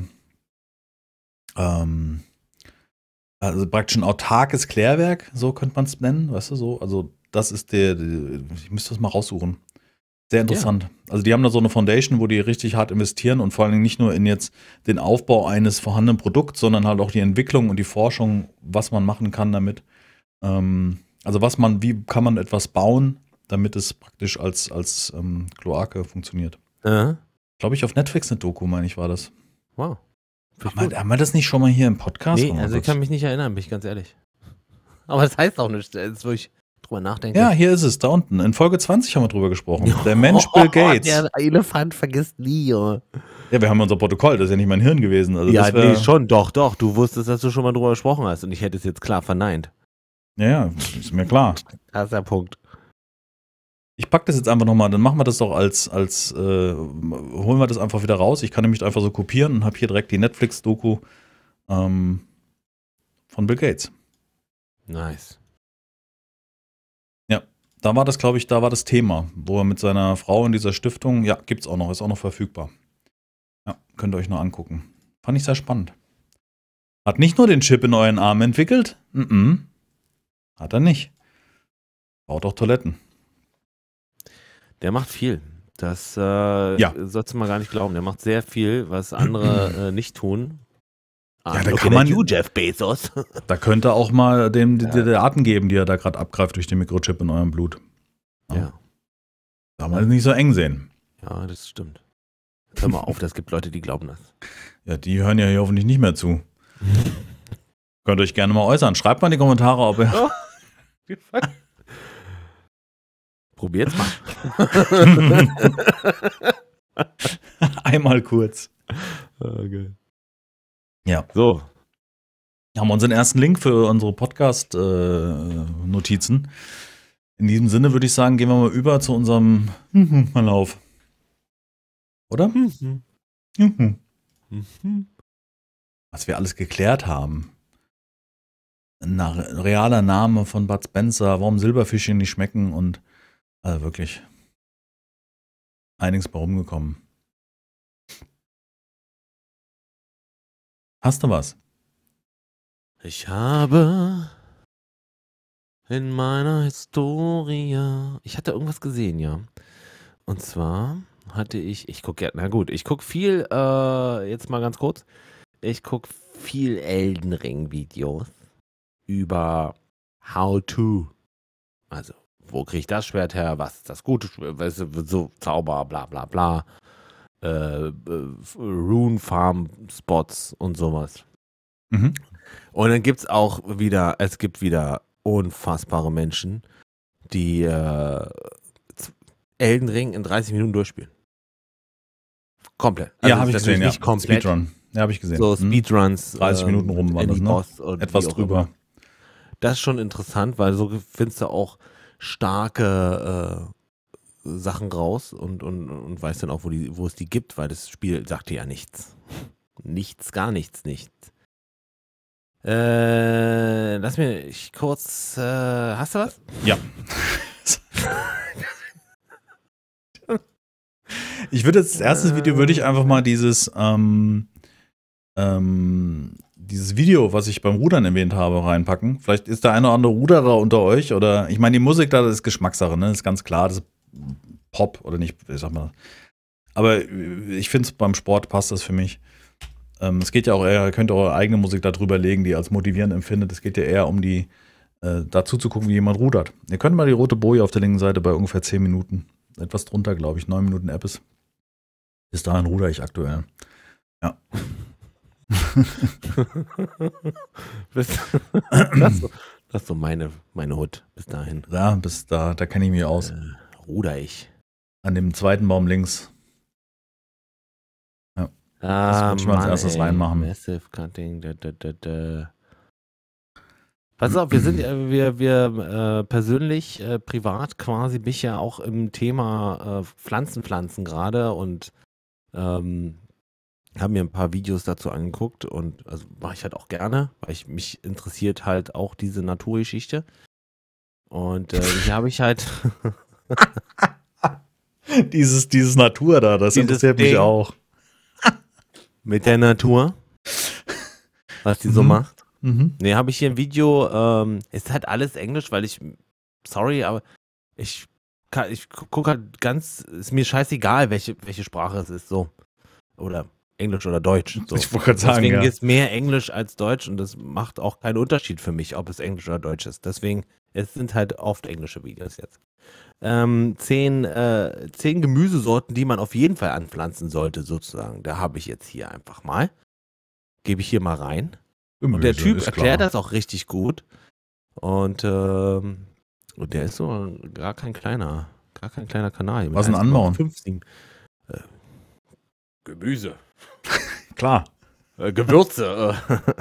ähm, also praktisch ein autarkes Klärwerk, so könnte man es nennen, weißt du, so. Also, das ist der, der ich müsste das mal raussuchen. Sehr interessant. Ja. Also die haben da so eine Foundation, wo die richtig hart investieren und vor allen Dingen nicht nur in jetzt den Aufbau eines vorhandenen Produkts, sondern halt auch die Entwicklung und die Forschung, was man machen kann damit. Ähm, also was man, wie kann man etwas bauen, damit es praktisch als, als ähm, Kloake funktioniert. Äh. Glaube ich, auf Netflix eine Doku, meine ich, war das. Wow. Haben wir, haben wir das nicht schon mal hier im Podcast? Nee, also ich kann mich nicht erinnern, bin ich ganz ehrlich. Aber das heißt auch nicht, jetzt wo ich drüber nachdenke. Ja, hier ist es, da unten. In Folge 20 haben wir drüber gesprochen. Der Mensch Bill oh, Gates. Der Elefant vergisst nie, Junge. Ja, wir haben unser Protokoll, das ist ja nicht mein Hirn gewesen. Also ja, nee, schon, doch, doch. Du wusstest, dass du schon mal drüber gesprochen hast und ich hätte es jetzt klar verneint. Ja, ja, ist mir klar. Das ist der Punkt. Ich packe das jetzt einfach nochmal, dann machen wir das doch als, als äh, holen wir das einfach wieder raus. Ich kann nämlich einfach so kopieren und habe hier direkt die Netflix-Doku ähm, von Bill Gates. Nice. Ja, da war das, glaube ich, da war das Thema, wo er mit seiner Frau in dieser Stiftung, ja, gibt es auch noch, ist auch noch verfügbar. Ja, könnt ihr euch noch angucken. Fand ich sehr spannend. Hat nicht nur den Chip in euren Armen entwickelt, mm -mm. hat er nicht. Baut auch Toiletten. Der macht viel. Das äh, ja. sollst du mal gar nicht glauben. Der macht sehr viel, was andere äh, nicht tun. Ah, ja, da okay, kann man you, Jeff Bezos. da könnte auch mal dem ja. die, die Daten geben, die er da gerade abgreift durch den Mikrochip in eurem Blut. Ja. ja. Da mal nicht so eng sehen. Ja, das stimmt. Hör mal auf, das gibt Leute, die glauben das. Ja, die hören ja hier hoffentlich nicht mehr zu. Könnt ihr euch gerne mal äußern. Schreibt mal in die Kommentare, ob ihr. Oh, Probiert's mal. Einmal kurz. Okay. Ah, ja. So. Wir Haben unseren ersten Link für unsere Podcast-Notizen. In diesem Sinne würde ich sagen, gehen wir mal über zu unserem Verlauf. Oder? Mhm. Mhm. Was wir alles geklärt haben. Ein realer Name von Bud Spencer, warum Silberfische nicht schmecken und also wirklich. Einiges bei rumgekommen. Hast du was? Ich habe in meiner Historie. Ich hatte irgendwas gesehen, ja. Und zwar hatte ich. Ich gucke ja, na gut, ich gucke viel, äh, jetzt mal ganz kurz. Ich gucke viel Elden Ring-Videos über How to. Also wo kriege ich das Schwert her, was ist das gute Schwert, so Zauber, bla bla bla. Äh, äh, Rune Farm Spots und sowas. Mhm. Und dann gibt es auch wieder, es gibt wieder unfassbare Menschen, die äh, Elden Ring in 30 Minuten durchspielen. Komplett. Also ja, habe ich gesehen, nicht ja. komplett. Speedrun. Ja, habe ich gesehen. So mhm. Speedruns. 30 äh, Minuten rum waren das, ne? Etwas drüber. Das ist schon interessant, weil so findest du auch starke äh, Sachen raus und, und, und weiß dann auch, wo, die, wo es die gibt, weil das Spiel sagt dir ja nichts. Nichts, gar nichts, nichts. Äh, lass mich kurz. Äh, hast du was? Ja. ich würde jetzt, das erste Video würde ich einfach mal dieses ähm, ähm, dieses Video, was ich beim Rudern erwähnt habe, reinpacken. Vielleicht ist der eine oder andere Ruderer unter euch oder ich meine, die Musik da, das ist Geschmackssache, ne? Das ist ganz klar, das ist Pop oder nicht, ich sag mal. Aber ich finde es beim Sport passt das für mich. Ähm, es geht ja auch eher, ihr könnt eure eigene Musik da drüber legen, die ihr als motivierend empfindet. Es geht ja eher um die, äh, dazu zu gucken, wie jemand rudert. Ihr könnt mal die rote Boje auf der linken Seite bei ungefähr 10 Minuten, etwas drunter, glaube ich, 9 Minuten App ist. Bis dahin ruder ich aktuell. Ja. das, das, das ist so meine, meine Hut bis dahin. Ja, bis da, da kenne ich mich aus. Äh, ruder ich. An dem zweiten Baum links. Ja. Ah, das muss ich mal als erstes reinmachen. Massive Cutting. Da, da, da, da. Pass auf, wir sind wir, wir äh, persönlich, äh, privat quasi, mich ja auch im Thema äh, Pflanzen, Pflanzen gerade und ähm, habe mir ein paar Videos dazu angeguckt und also mache ich halt auch gerne, weil ich mich interessiert halt auch diese Naturgeschichte. Und äh, hier habe ich halt dieses dieses Natur da, das dieses interessiert Ding. mich auch. Mit der Natur, was die mhm. so macht. Mhm. Ne, habe ich hier ein Video. Ähm, ist halt alles Englisch, weil ich sorry, aber ich ich gucke halt ganz. Ist mir scheißegal, welche welche Sprache es ist so oder Englisch oder Deutsch. So. Ich wollte gerade sagen. Deswegen ja. ist mehr Englisch als Deutsch und das macht auch keinen Unterschied für mich, ob es Englisch oder Deutsch ist. Deswegen, es sind halt oft englische Videos jetzt. Ähm, zehn, äh, zehn Gemüsesorten, die man auf jeden Fall anpflanzen sollte, sozusagen. Da habe ich jetzt hier einfach mal. Gebe ich hier mal rein. Gemüse, und der Typ erklärt das auch richtig gut. Und, ähm, und der ist so gar kein kleiner, gar kein kleiner Kanal. Was ein Anbauen? 15. äh, Gemüse klar. Äh, Gewürze,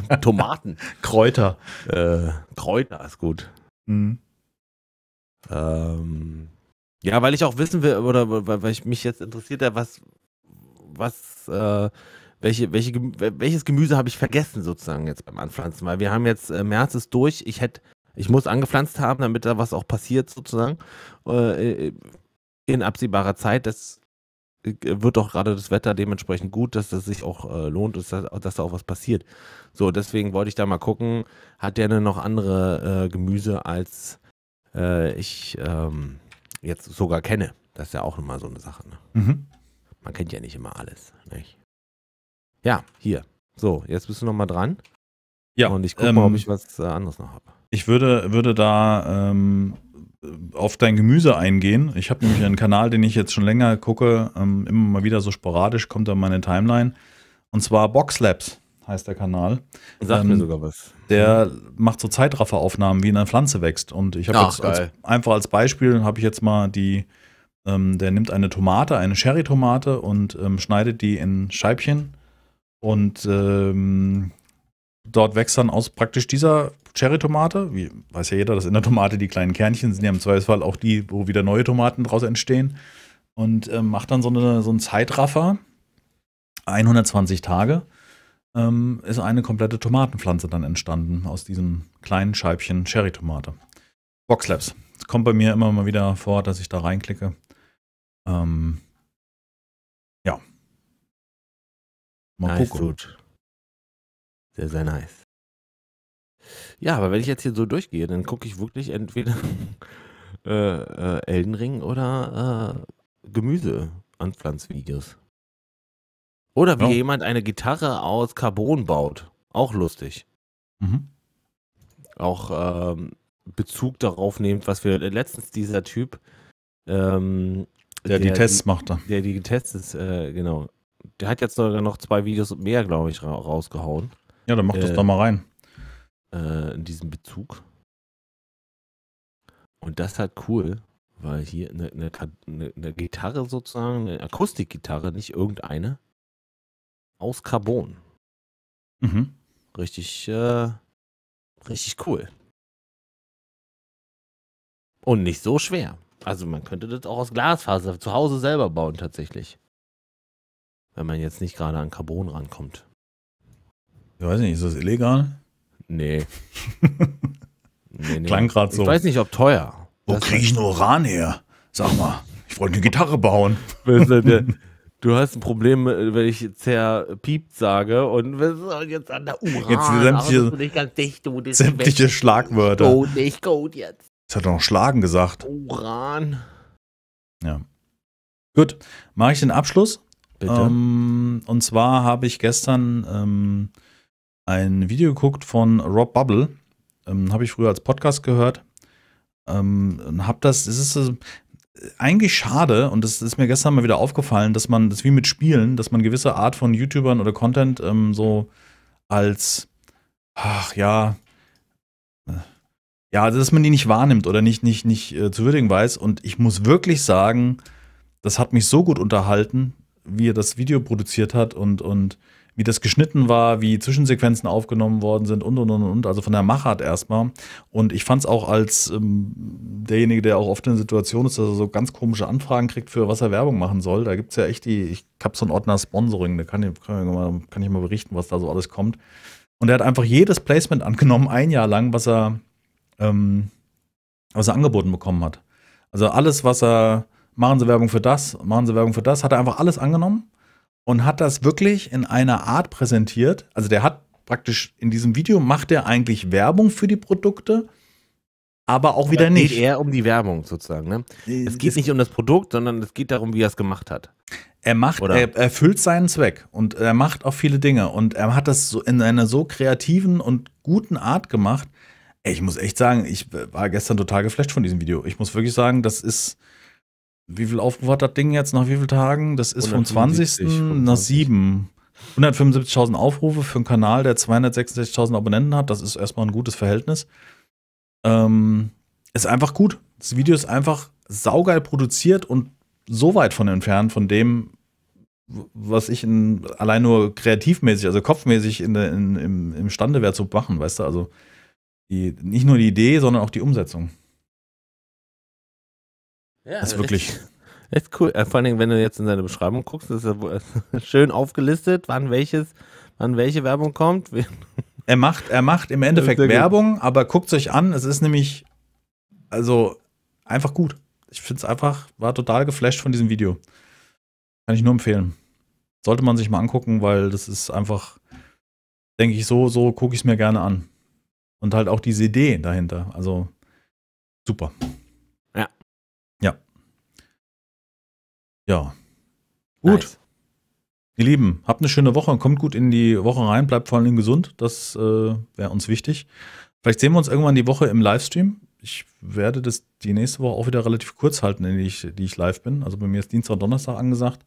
äh, Tomaten. Kräuter. Äh, Kräuter ist gut. Mhm. Ähm, ja, weil ich auch wissen will, oder weil ich mich jetzt interessiert, was, was, äh, welche, welche, welches Gemüse habe ich vergessen sozusagen jetzt beim Anpflanzen? Weil wir haben jetzt, äh, März ist durch, ich hätte, ich muss angepflanzt haben, damit da was auch passiert sozusagen äh, äh in absehbarer Zeit. Das wird doch gerade das Wetter dementsprechend gut, dass das sich auch äh, lohnt dass, dass, da auch was passiert. So, deswegen wollte ich da mal gucken, hat der denn noch andere äh, Gemüse, als äh, ich ähm, jetzt sogar kenne? Das ist ja auch immer so eine Sache. Ne? Mhm. Man kennt ja nicht immer alles. Nicht? Ja, hier. So, jetzt bist du nochmal dran. Ja. Und ich gucke ähm, mal, ob ähm, ich was äh, anderes noch habe. Ich würde, würde da ähm, auf dein Gemüse eingehen. Ich habe nämlich einen Kanal, den ich jetzt schon länger gucke, ähm, immer mal wieder so sporadisch kommt da meine Timeline. Und zwar Boxlabs heißt der Kanal. Sagt ähm, mir sogar was. Der macht so Zeitrafferaufnahmen, wie eine Pflanze wächst. Und ich habe jetzt als, einfach als Beispiel habe ich jetzt mal die, ähm, der nimmt eine Tomate, eine Sherry-Tomate und ähm, schneidet die in Scheibchen und ähm, dort wächst dann aus praktisch dieser Cherry-Tomate, wie weiß ja jeder, dass in der Tomate die kleinen Kernchen sind ja im Zweifelsfall auch die, wo wieder neue Tomaten draus entstehen. Und äh, macht dann so, eine, so einen Zeitraffer, 120 Tage, ähm, ist eine komplette Tomatenpflanze dann entstanden aus diesem kleinen Scheibchen Cherry-Tomate. Boxlabs. Das kommt bei mir immer mal wieder vor, dass ich da reinklicke. Ähm, ja. Mal gucken. Gut. Sehr, sehr nice. Ja, aber wenn ich jetzt hier so durchgehe, dann gucke ich wirklich entweder äh, äh, Elden Ring oder äh, Gemüse an Pflanzvideos. Oder wie oh. jemand eine Gitarre aus Carbon baut. Auch lustig. Mhm. Auch ähm, Bezug darauf nehmt, was wir letztens dieser Typ. Ähm, der, der, die Tests macht Der die Tests, äh, genau. Der hat jetzt sogar noch zwei Videos mehr, glaube ich, ra rausgehauen. Ja, dann mach das doch äh, mal rein. Äh, in diesem Bezug. Und das hat cool, weil hier eine, eine, eine Gitarre sozusagen, eine Akustikgitarre, nicht irgendeine, aus Carbon. Mhm. Richtig, äh, richtig cool. Und nicht so schwer. Also man könnte das auch aus Glasfaser zu Hause selber bauen tatsächlich. Wenn man jetzt nicht gerade an Carbon rankommt. Ich weiß nicht, ist das illegal? Nee. nee, nee. Klang gerade so. Ich weiß nicht, ob teuer. Wo kriege ich nur Uran her? Sag mal, ich wollte eine Gitarre bauen. Du hast ein Problem, wenn ich zerpiept sage und was soll jetzt an der Uran? Jetzt sämtliche, nicht ganz dicht, du, sämtliche Schlagwörter. Go, nicht gut jetzt. Das hat er noch Schlagen gesagt. Uran. Ja. Gut, mache ich den Abschluss. Bitte. Ähm, und zwar habe ich gestern ähm, ein Video geguckt von Rob Bubble. Ähm, habe ich früher als Podcast gehört. Ähm, hab das, es ist äh, eigentlich schade, und das ist mir gestern mal wieder aufgefallen, dass man, das wie mit Spielen, dass man gewisse Art von YouTubern oder Content ähm, so als, ach ja, äh, ja, dass man die nicht wahrnimmt oder nicht, nicht, nicht äh, zu würdigen weiß. Und ich muss wirklich sagen, das hat mich so gut unterhalten, wie er das Video produziert hat und, und wie das geschnitten war, wie Zwischensequenzen aufgenommen worden sind und und und und. Also von der Machart erstmal. Und ich fand es auch als ähm, derjenige, der auch oft in der Situation ist, dass er so ganz komische Anfragen kriegt, für was er Werbung machen soll. Da gibt es ja echt die, ich habe so einen Ordner Sponsoring, da kann ich, kann, ich mal, kann ich mal berichten, was da so alles kommt. Und er hat einfach jedes Placement angenommen, ein Jahr lang, was er, ähm, was er angeboten bekommen hat. Also alles, was er, machen Sie Werbung für das, machen Sie Werbung für das, hat er einfach alles angenommen und hat das wirklich in einer Art präsentiert. Also der hat praktisch in diesem Video macht er eigentlich Werbung für die Produkte, aber auch aber wieder nicht. Es geht eher um die Werbung sozusagen. Ne? Äh, es geht es nicht um das Produkt, sondern es geht darum, wie er es gemacht hat. Er macht, Oder? er erfüllt seinen Zweck und er macht auch viele Dinge und er hat das so in einer so kreativen und guten Art gemacht. Ich muss echt sagen, ich war gestern total geflasht von diesem Video. Ich muss wirklich sagen, das ist wie viel Aufrufe hat das Ding jetzt nach wie vielen Tagen? Das ist vom 20. 25. nach 7. 175.000 Aufrufe für einen Kanal, der 266.000 Abonnenten hat. Das ist erstmal ein gutes Verhältnis. Ähm, ist einfach gut. Das Video ist einfach saugeil produziert und so weit von entfernt von dem, was ich in, allein nur kreativmäßig, also kopfmäßig in, in, im, imstande wäre zu machen, weißt du? Also die, nicht nur die Idee, sondern auch die Umsetzung. Ja, das ist also wirklich. Echt, cool. Äh, vor allem, wenn du jetzt in seine Beschreibung guckst, ist er schön aufgelistet, wann welches, wann welche Werbung kommt. Er macht, er macht im Endeffekt Werbung, aber guckt es euch an. Es ist nämlich, also einfach gut. Ich finde es einfach, war total geflasht von diesem Video. Kann ich nur empfehlen. Sollte man sich mal angucken, weil das ist einfach, denke ich, so, so gucke ich es mir gerne an. Und halt auch diese Idee dahinter. Also super. Ja. Gut. Nice. Ihr Lieben, habt eine schöne Woche und kommt gut in die Woche rein. Bleibt vor allem gesund. Das äh, wäre uns wichtig. Vielleicht sehen wir uns irgendwann die Woche im Livestream. Ich werde das die nächste Woche auch wieder relativ kurz halten, in die ich, die ich live bin. Also bei mir ist Dienstag und Donnerstag angesagt.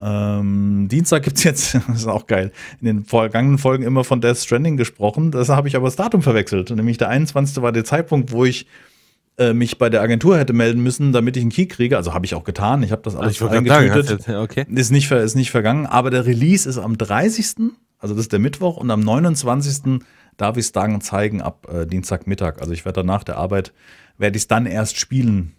Ähm, Dienstag gibt es jetzt, das ist auch geil, in den vergangenen Folgen immer von Death Stranding gesprochen. Das habe ich aber das Datum verwechselt. Nämlich der 21. war der Zeitpunkt, wo ich äh, mich bei der Agentur hätte melden müssen, damit ich einen Key kriege. Also habe ich auch getan. Ich habe das also alles also okay. ist, nicht, ist nicht vergangen. Aber der Release ist am 30., also das ist der Mittwoch, und am 29. darf ich es dann zeigen ab äh, Dienstagmittag. Also ich werde danach der Arbeit, werde ich es dann erst spielen.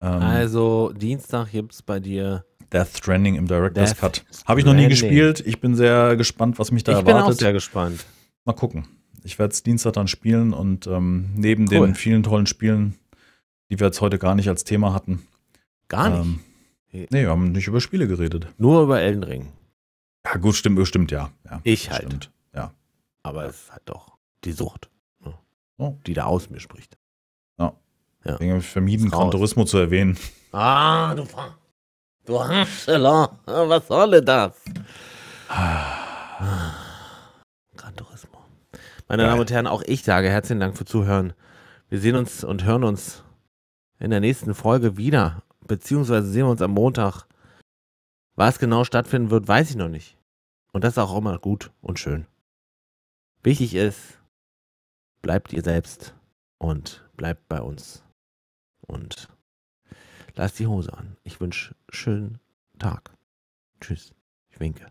Ähm, also Dienstag gibt es bei dir Death Stranding im Director's Death Cut. Habe ich noch nie gespielt. Ich bin sehr gespannt, was mich da ich erwartet. Ich bin auch sehr gespannt. Mal gucken. Ich werde es Dienstag dann spielen und ähm, neben cool. den vielen tollen Spielen, die wir jetzt heute gar nicht als Thema hatten. Gar nicht? Ähm, nee, wir haben nicht über Spiele geredet. Nur über Elden Ring. Ja, gut, stimmt, stimmt, ja. ja ich halt. Stimmt, ja. Aber es ist halt doch die Sucht, ne? oh. die da aus mir spricht. Ja. ja. Deswegen habe ich vermieden, Gran Turismo zu erwähnen. Ah, du, du Arschler, ah, was soll denn das? Gran Turismo. Meine Geil. Damen und Herren, auch ich sage herzlichen Dank für Zuhören. Wir sehen uns und hören uns in der nächsten Folge wieder. Beziehungsweise sehen wir uns am Montag. Was genau stattfinden wird, weiß ich noch nicht. Und das ist auch immer gut und schön. Wichtig ist, bleibt ihr selbst und bleibt bei uns. Und lasst die Hose an. Ich wünsche schönen Tag. Tschüss. Ich winke.